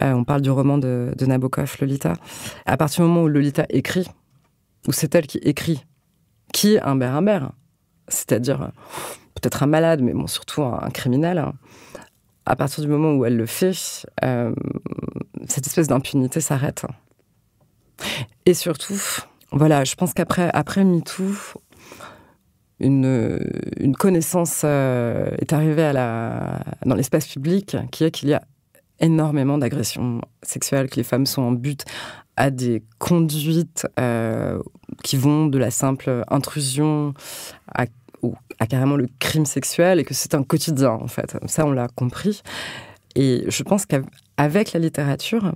on parle du roman de, de Nabokov, Lolita. À partir du moment où Lolita écrit, ou c'est elle qui écrit, qui est Humbert Humbert c'est-à-dire euh, peut-être un malade, mais bon, surtout un, criminel, hein. à partir du moment où elle le fait, euh, cette espèce d'impunité s'arrête. Et surtout, voilà, je pense qu'après après MeToo, une, connaissance euh, est arrivée dans l'espace public qui est qu'il y a énormément d'agressions sexuelles, que les femmes sont en but à des conduites euh, qui vont de la simple intrusion à, ou, à carrément le crime sexuel et que c'est un quotidien en fait. Ça, on l'a compris. Et je pense qu'avec la littérature,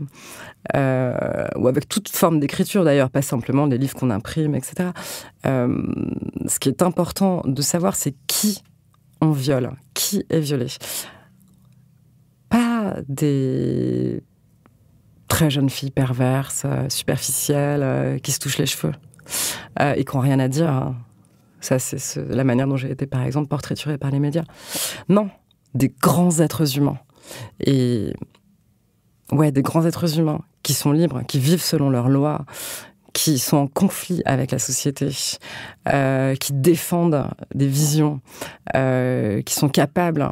euh, ou avec toute forme d'écriture d'ailleurs, pas simplement les livres qu'on imprime, etc., euh, ce qui est important de savoir, c'est qui on viole, qui est violé. Pas des très jeunes filles perverses, euh, superficielles, euh, qui se touchent les cheveux et qui n'ont rien à dire. Hein. Ça, c'est la manière dont j'ai été, par exemple, portraiturée par les médias. Non, des grands êtres humains. Et. Ouais, des grands êtres humains qui sont libres, qui vivent selon leurs lois, qui sont en conflit avec la société, euh, qui défendent des visions, qui sont capables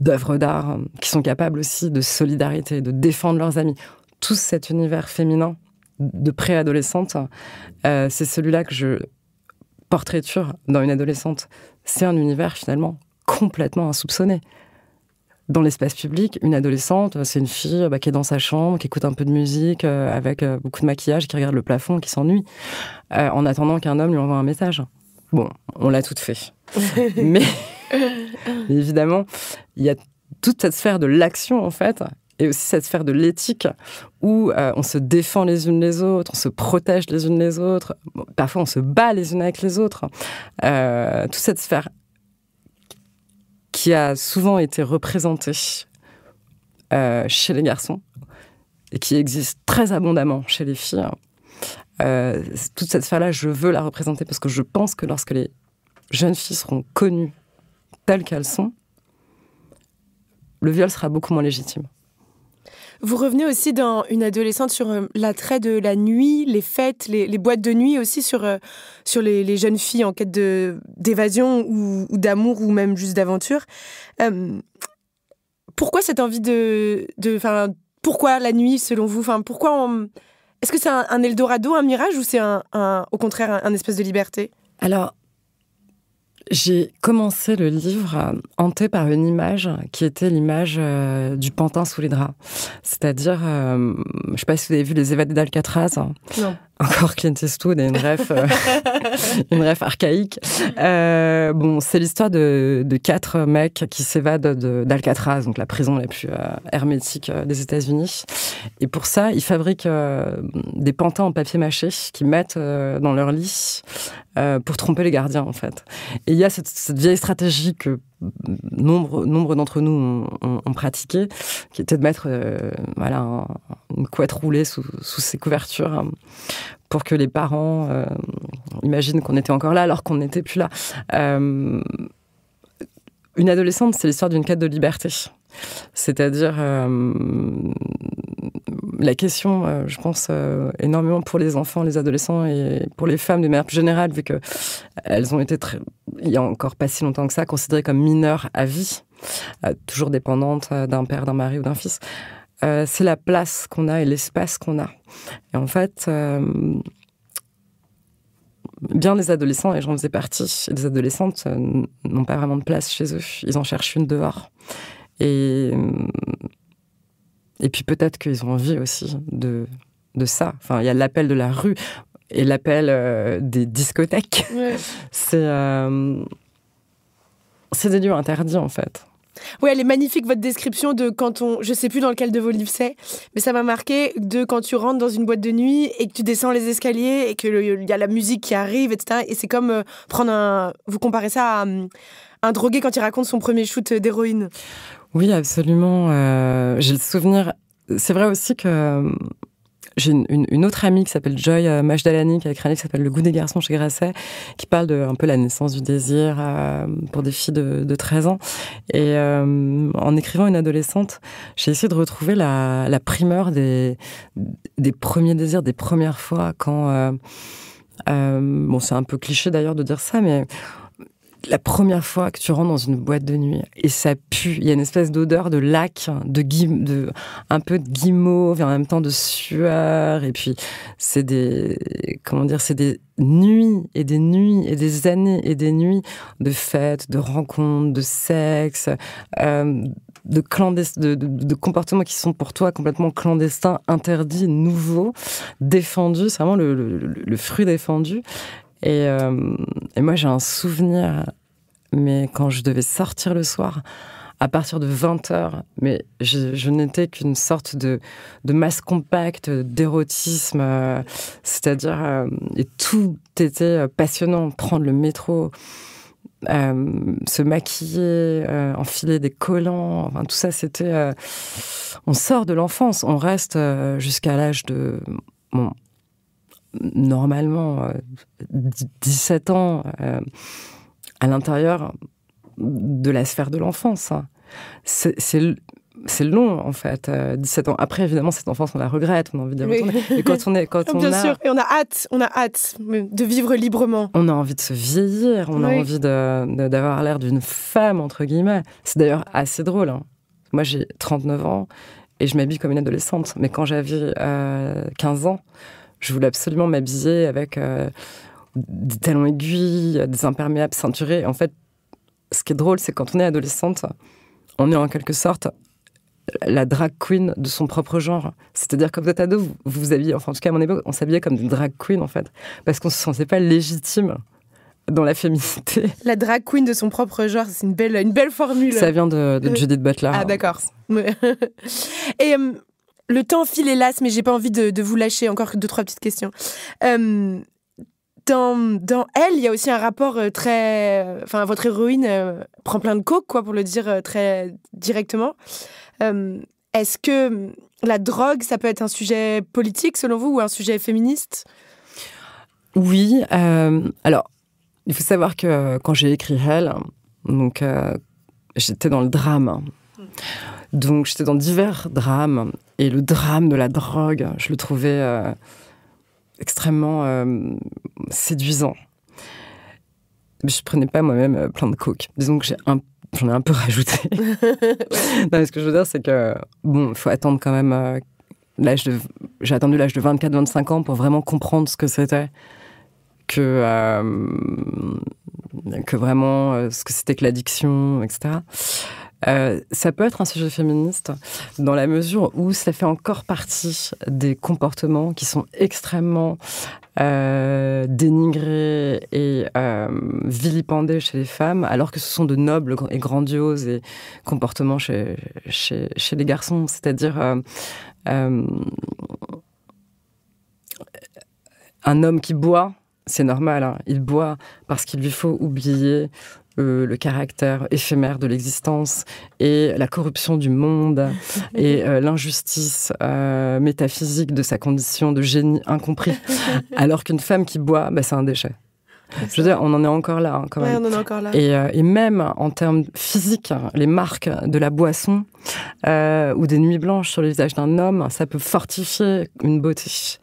d'œuvres d'art, euh, qui sont capables aussi de solidarité, de défendre leurs amis. Tout cet univers féminin de préadolescente, euh, c'est celui-là que je portraiture dans une adolescente. C'est un univers finalement complètement insoupçonné. Dans l'espace public, une adolescente, euh, c'est une fille bah, qui est dans sa chambre, qui écoute un peu de musique, avec beaucoup de maquillage, qui regarde le plafond, qui s'ennuie, en attendant qu'un homme lui envoie un message. Bon, on l'a toute fait. [laughs] Mais [laughs] évidemment, il y a toute cette sphère de l'action, en fait, et aussi cette sphère de l'éthique où euh, on se défend les unes les autres, on se protège les unes les autres, parfois on se bat les unes avec les autres. Euh, toute cette sphère qui a souvent été représentée euh, chez les garçons et qui existe très abondamment chez les filles. toute cette sphère-là, je veux la représenter parce que je pense que lorsque les jeunes filles seront connues telles qu'elles sont, le viol sera beaucoup moins légitime. Vous revenez aussi dans une adolescente sur euh, l'attrait de la nuit, les fêtes, les, boîtes de nuit aussi sur, euh, sur les, jeunes filles en quête d'évasion ou, d'amour ou même juste d'aventure. Euh, pourquoi cette envie de, enfin pourquoi la nuit selon vous Enfin pourquoi est-ce que c'est un, Eldorado, un mirage ou c'est au contraire un, un espèce de liberté Alors j'ai commencé le livre euh, hanté par une image qui était l'image euh, du pantin sous les draps. C'est-à-dire, euh, je ne sais pas si vous avez vu Les évadés d'Alcatraz. Non encore Clint Eastwood et une ref, euh, [laughs] une archaïque. Euh, bon, c'est l'histoire de, quatre mecs qui s'évadent d'Alcatraz, donc la prison la plus euh, hermétique des États-Unis. Et pour ça, ils fabriquent des pantins en papier mâché qu'ils mettent dans leur lit pour tromper les gardiens, en fait. Et il y a cette, cette vieille stratégie que nombre, nombre d'entre nous ont, pratiqué, qui était de mettre euh, voilà, une couette roulée sous, sous ces couvertures hein, pour que les parents euh, imaginent qu'on était encore là alors qu'on n'était plus là. Euh, une adolescente, c'est l'histoire d'une quête de liberté. C'est-à-dire la question, je pense, énormément pour les enfants, les adolescents et pour les femmes de manière plus générale, vu que elles ont été très, il y a encore pas si longtemps que ça, considérée comme mineure à vie, euh, toujours dépendante euh, d'un père, d'un mari ou d'un fils. Euh, c'est la place qu'on a et l'espace qu'on a. Et en fait, bien des adolescents, et j'en faisais partie, les des adolescentes n'ont pas vraiment de place chez eux. Ils en cherchent une dehors. Et, et puis peut-être qu'ils ont envie aussi de, de ça. Enfin, il y a l'appel de la rue et l'appel euh, des discothèques. [laughs] Euh, c'est des lieux interdits en fait. Oui, elle est magnifique votre description de quand on, je sais plus dans lequel de vos livres c'est, mais ça m'a marqué de quand tu rentres dans une boîte de nuit et que tu descends les escaliers et que il y a la musique qui arrive, etc. Et c'est comme euh, prendre un, vous comparez ça à hum, un drogué quand il raconte son premier shoot d'héroïne. Oui, absolument. J'ai le souvenir. C'est vrai aussi que hum, j'ai une, autre amie qui s'appelle Joy euh, Majdalani, qui a écrit un livre qui s'appelle Le goût des garçons chez Grasset, qui parle de un peu la naissance du désir euh, pour des filles de, 13 ans. Et euh, en écrivant une adolescente, j'ai essayé de retrouver la, primeur des, premiers désirs, des premières fois quand. bon, c'est un peu cliché d'ailleurs de dire ça, mais la première fois que tu rentres dans une boîte de nuit et ça pue, il y a une espèce d'odeur de lac, de, guim, de un peu de guimauve et en même temps de sueur et puis c'est des comment dire, c'est des nuits et des nuits et des années et des nuits de fêtes, de rencontres, de sexe, euh, de, de, comportements qui sont pour toi complètement clandestins, interdits, nouveaux, défendus, c'est vraiment le, fruit défendu. Euh, et, moi, j'ai un souvenir, mais quand je devais sortir le soir, à partir de 20h, mais je, n'étais qu'une sorte de, masse compacte d'érotisme, euh, c'est-à-dire, euh, et tout était passionnant, prendre le métro, se maquiller, enfiler des collants, enfin, tout ça, c'était... on sort de l'enfance, on reste jusqu'à l'âge de normalement 17 euh, ans euh, à l'intérieur de la sphère de l'enfance. Hein. C'est c'est long en fait, 17 euh, ans. Après, évidemment, cette enfance, on la regrette, on a envie d'y retourner. Mais quand on est, quand [laughs] Bien sûr, et on a hâte, on a hâte de vivre librement. On a envie de se vieillir, on a envie d'avoir de, l'air d'une femme, entre guillemets. C'est d'ailleurs assez drôle. Hein. Moi, j'ai 39 ans et je m'habille comme une adolescente. Mais quand j'avais 15 ans, je voulais absolument m'habiller avec euh, des talons aiguilles, des imperméables ceinturés. En fait, ce qui est drôle, c'est quand on est adolescente, on est en quelque sorte la drag queen de son propre genre. C'est-à-dire que vous êtes ado, vous vous habillez, enfin en tout cas à mon époque, on s'habillait comme des drag queens en fait, parce qu'on se sentait pas légitime dans la féminité. [laughs] La drag queen de son propre genre, c'est une belle, une belle formule. Ça vient de, euh, Judith Butler. Ah d'accord. [laughs] et euh, le temps file hélas, mais j'ai pas envie de, vous lâcher. Encore deux, trois petites questions. Euh, dans, Elle, il y a aussi un rapport euh, très. Enfin, votre héroïne euh, prend plein de coke, quoi, pour le dire très directement. Est-ce que la drogue, ça peut être un sujet politique, selon vous, ou un sujet féministe Oui. alors, il faut savoir que quand j'ai écrit Elle, donc j'étais dans le drame. Hmm. Donc j'étais dans divers drames et le drame de la drogue, je le trouvais euh, extrêmement euh, séduisant. Je prenais pas moi-même euh, plein de coke. Disons que j'en ai un peu [laughs] rajouté. [laughs] non, mais ce que je veux dire, c'est que, bon, faut attendre quand même. l'âge de, j'ai attendu l'âge de 24-25 ans pour vraiment comprendre ce que c'était. Que, que vraiment, ce que c'était que l'addiction, etc. Euh, ça peut être un sujet féministe dans la mesure où ça fait encore partie des comportements qui sont extrêmement euh, dénigrés et euh, vilipendés chez les femmes, alors que ce sont de nobles et grandioses et comportements chez, les garçons. C'est-à-dire un homme qui boit, c'est normal, hein. il boit parce qu'il lui faut oublier euh, le caractère éphémère de l'existence et la corruption du monde [laughs] et euh, l'injustice euh, métaphysique de sa condition de génie incompris, [laughs] alors qu'une femme qui boit, bah, c'est un déchet. Je veux dire, on en est encore là, hein, quand même. Et, même en termes physiques, les marques de la boisson ou des nuits blanches sur le visage d'un homme, ça peut fortifier une beauté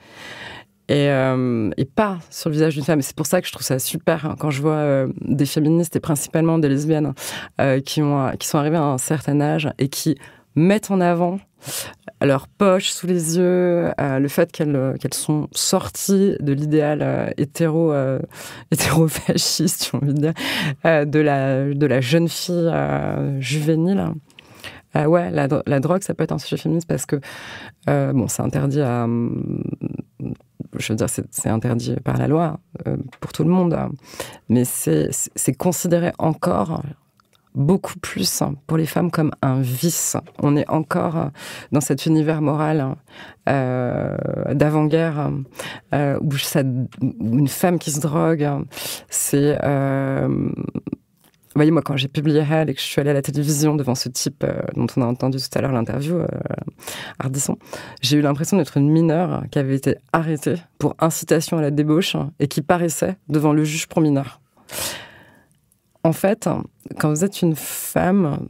et, euh, et, pas sur le visage d'une femme. C'est pour ça que je trouve ça super hein, quand je vois euh, des féministes et principalement des lesbiennes euh, qui, ont, qui sont arrivées à un certain âge et qui mettent en avant leur poche sous les yeux, le fait qu'elles qu'elles sont sorties de l'idéal hétéro [laughs] hétérofasciste, si on veut dire, de la de la jeune fille juvénile. Euh, ouais, la, la, drogue, ça peut être un sujet féministe parce que, bon, c'est interdit à, je veux dire, c'est interdit par la loi euh, pour tout le monde, hein. mais c'est considéré encore beaucoup plus pour les femmes comme un vice. On est encore dans cet univers moral euh, d'avant-guerre euh, où, une femme qui se drogue, c'est vous voyez, moi, quand j'ai publié Elle et que je suis allée à la télévision devant ce type euh, dont on a entendu tout à l'heure l'interview, euh, Ardisson, j'ai eu l'impression d'être une mineure qui avait été arrêtée pour incitation à la débauche et qui paraissait devant le juge pour mineur. En fait, quand vous êtes une femme,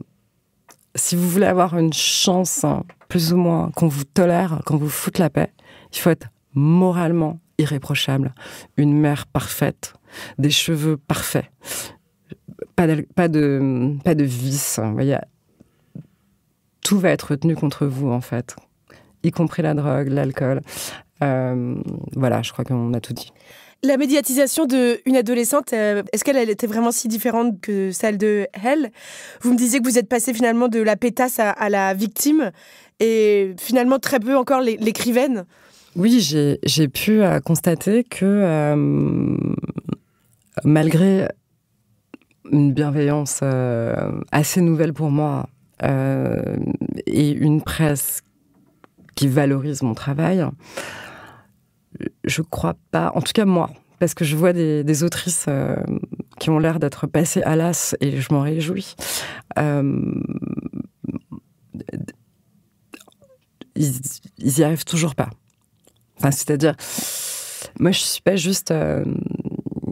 si vous voulez avoir une chance, plus ou moins, qu'on vous tolère, qu'on vous foute la paix, il faut être moralement irréprochable, une mère parfaite, des cheveux parfaits, pas, de, pas de vice. Hein. tout va être retenu contre vous, en fait, y compris la drogue, l'alcool. Euh, voilà, je crois qu'on a tout dit. La médiatisation d'une adolescente, euh, est-ce qu'elle était vraiment si différente que celle de elle Vous me disiez que vous êtes passé finalement de la pétasse à, la victime et finalement très peu encore l'écrivaine. Oui, j'ai pu euh, constater que malgré une bienveillance euh, assez nouvelle pour moi euh, et une presse qui valorise mon travail. Je crois pas, en tout cas moi, parce que je vois des, autrices euh, qui ont l'air d'être passées à l'as et je m'en réjouis. ils, y arrivent toujours pas. Enfin, c'est-à-dire, moi je suis pas juste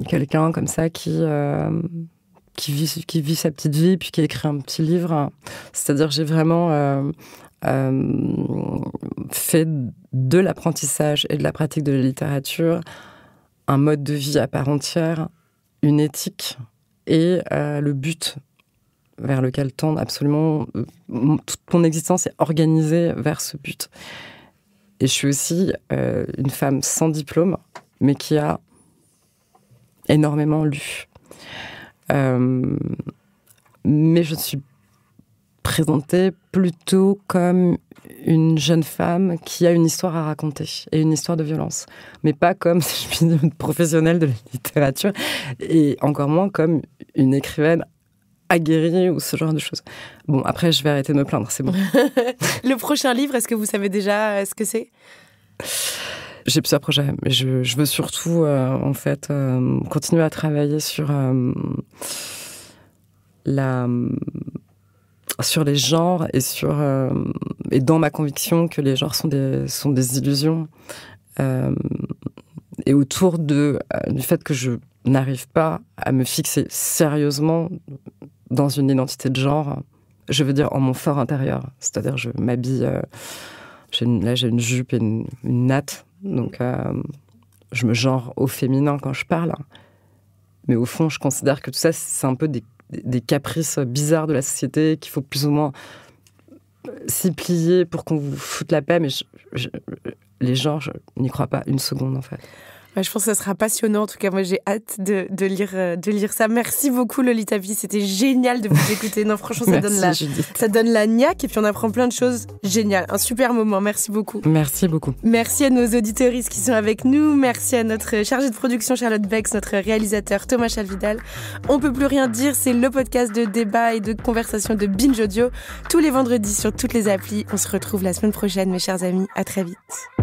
quelqu'un comme ça qui qui vit, qui vit sa petite vie, puis qui écrit un petit livre. C'est-à-dire, j'ai vraiment euh, euh, fait de l'apprentissage et de la pratique de la littérature un mode de vie à part entière, une éthique et euh, le but vers lequel tend absolument toute mon existence est organisée vers ce but. Et je suis aussi une femme sans diplôme, mais qui a énormément lu euh, mais je suis présentée plutôt comme une jeune femme qui a une histoire à raconter et une histoire de violence, mais pas comme, [laughs] je suis une professionnelle de la littérature et encore moins comme une écrivaine aguerrie ou ce genre de choses. Bon, après, je vais arrêter de me plaindre, c'est bon. [laughs] Le prochain livre, est-ce que vous savez déjà euh, ce que c'est j'ai plusieurs projets. Mais je, veux surtout, euh, en fait, euh, continuer à travailler sur euh, la sur les genres et sur et dans ma conviction que les genres sont des sont des illusions et autour de du fait que je n'arrive pas à me fixer sérieusement dans une identité de genre je veux dire en mon fort intérieur. C'est-à-dire, je m'habille. là, j'ai une jupe et une, une natte donc, euh, je me genre au féminin quand je parle. Hein. Mais au fond, je considère que tout ça, c'est un peu des, caprices bizarres de la société qu'il faut plus ou moins euh, s'y plier pour qu'on vous foute la paix. Mais les genres, je n'y crois pas une seconde, en fait. Bah, je pense que ça sera passionnant. En tout cas, moi, j'ai hâte euh, de, lire, ça. Merci beaucoup, Lolita Vie. C'était génial de vous écouter. Non, franchement, ça, [laughs] donne la, gnaque ça et puis on apprend plein de choses. Génial. Un super moment. Merci beaucoup. Merci beaucoup. Merci à nos auditeuristes qui sont avec nous. Merci à notre chargée de production, Charlotte Bex, notre réalisateur, Thomas Chalvidal. On peut plus rien dire. C'est le podcast de débat et de conversation de Binge Audio tous les vendredis sur toutes les applis. On se retrouve la semaine prochaine, mes chers amis. À très vite.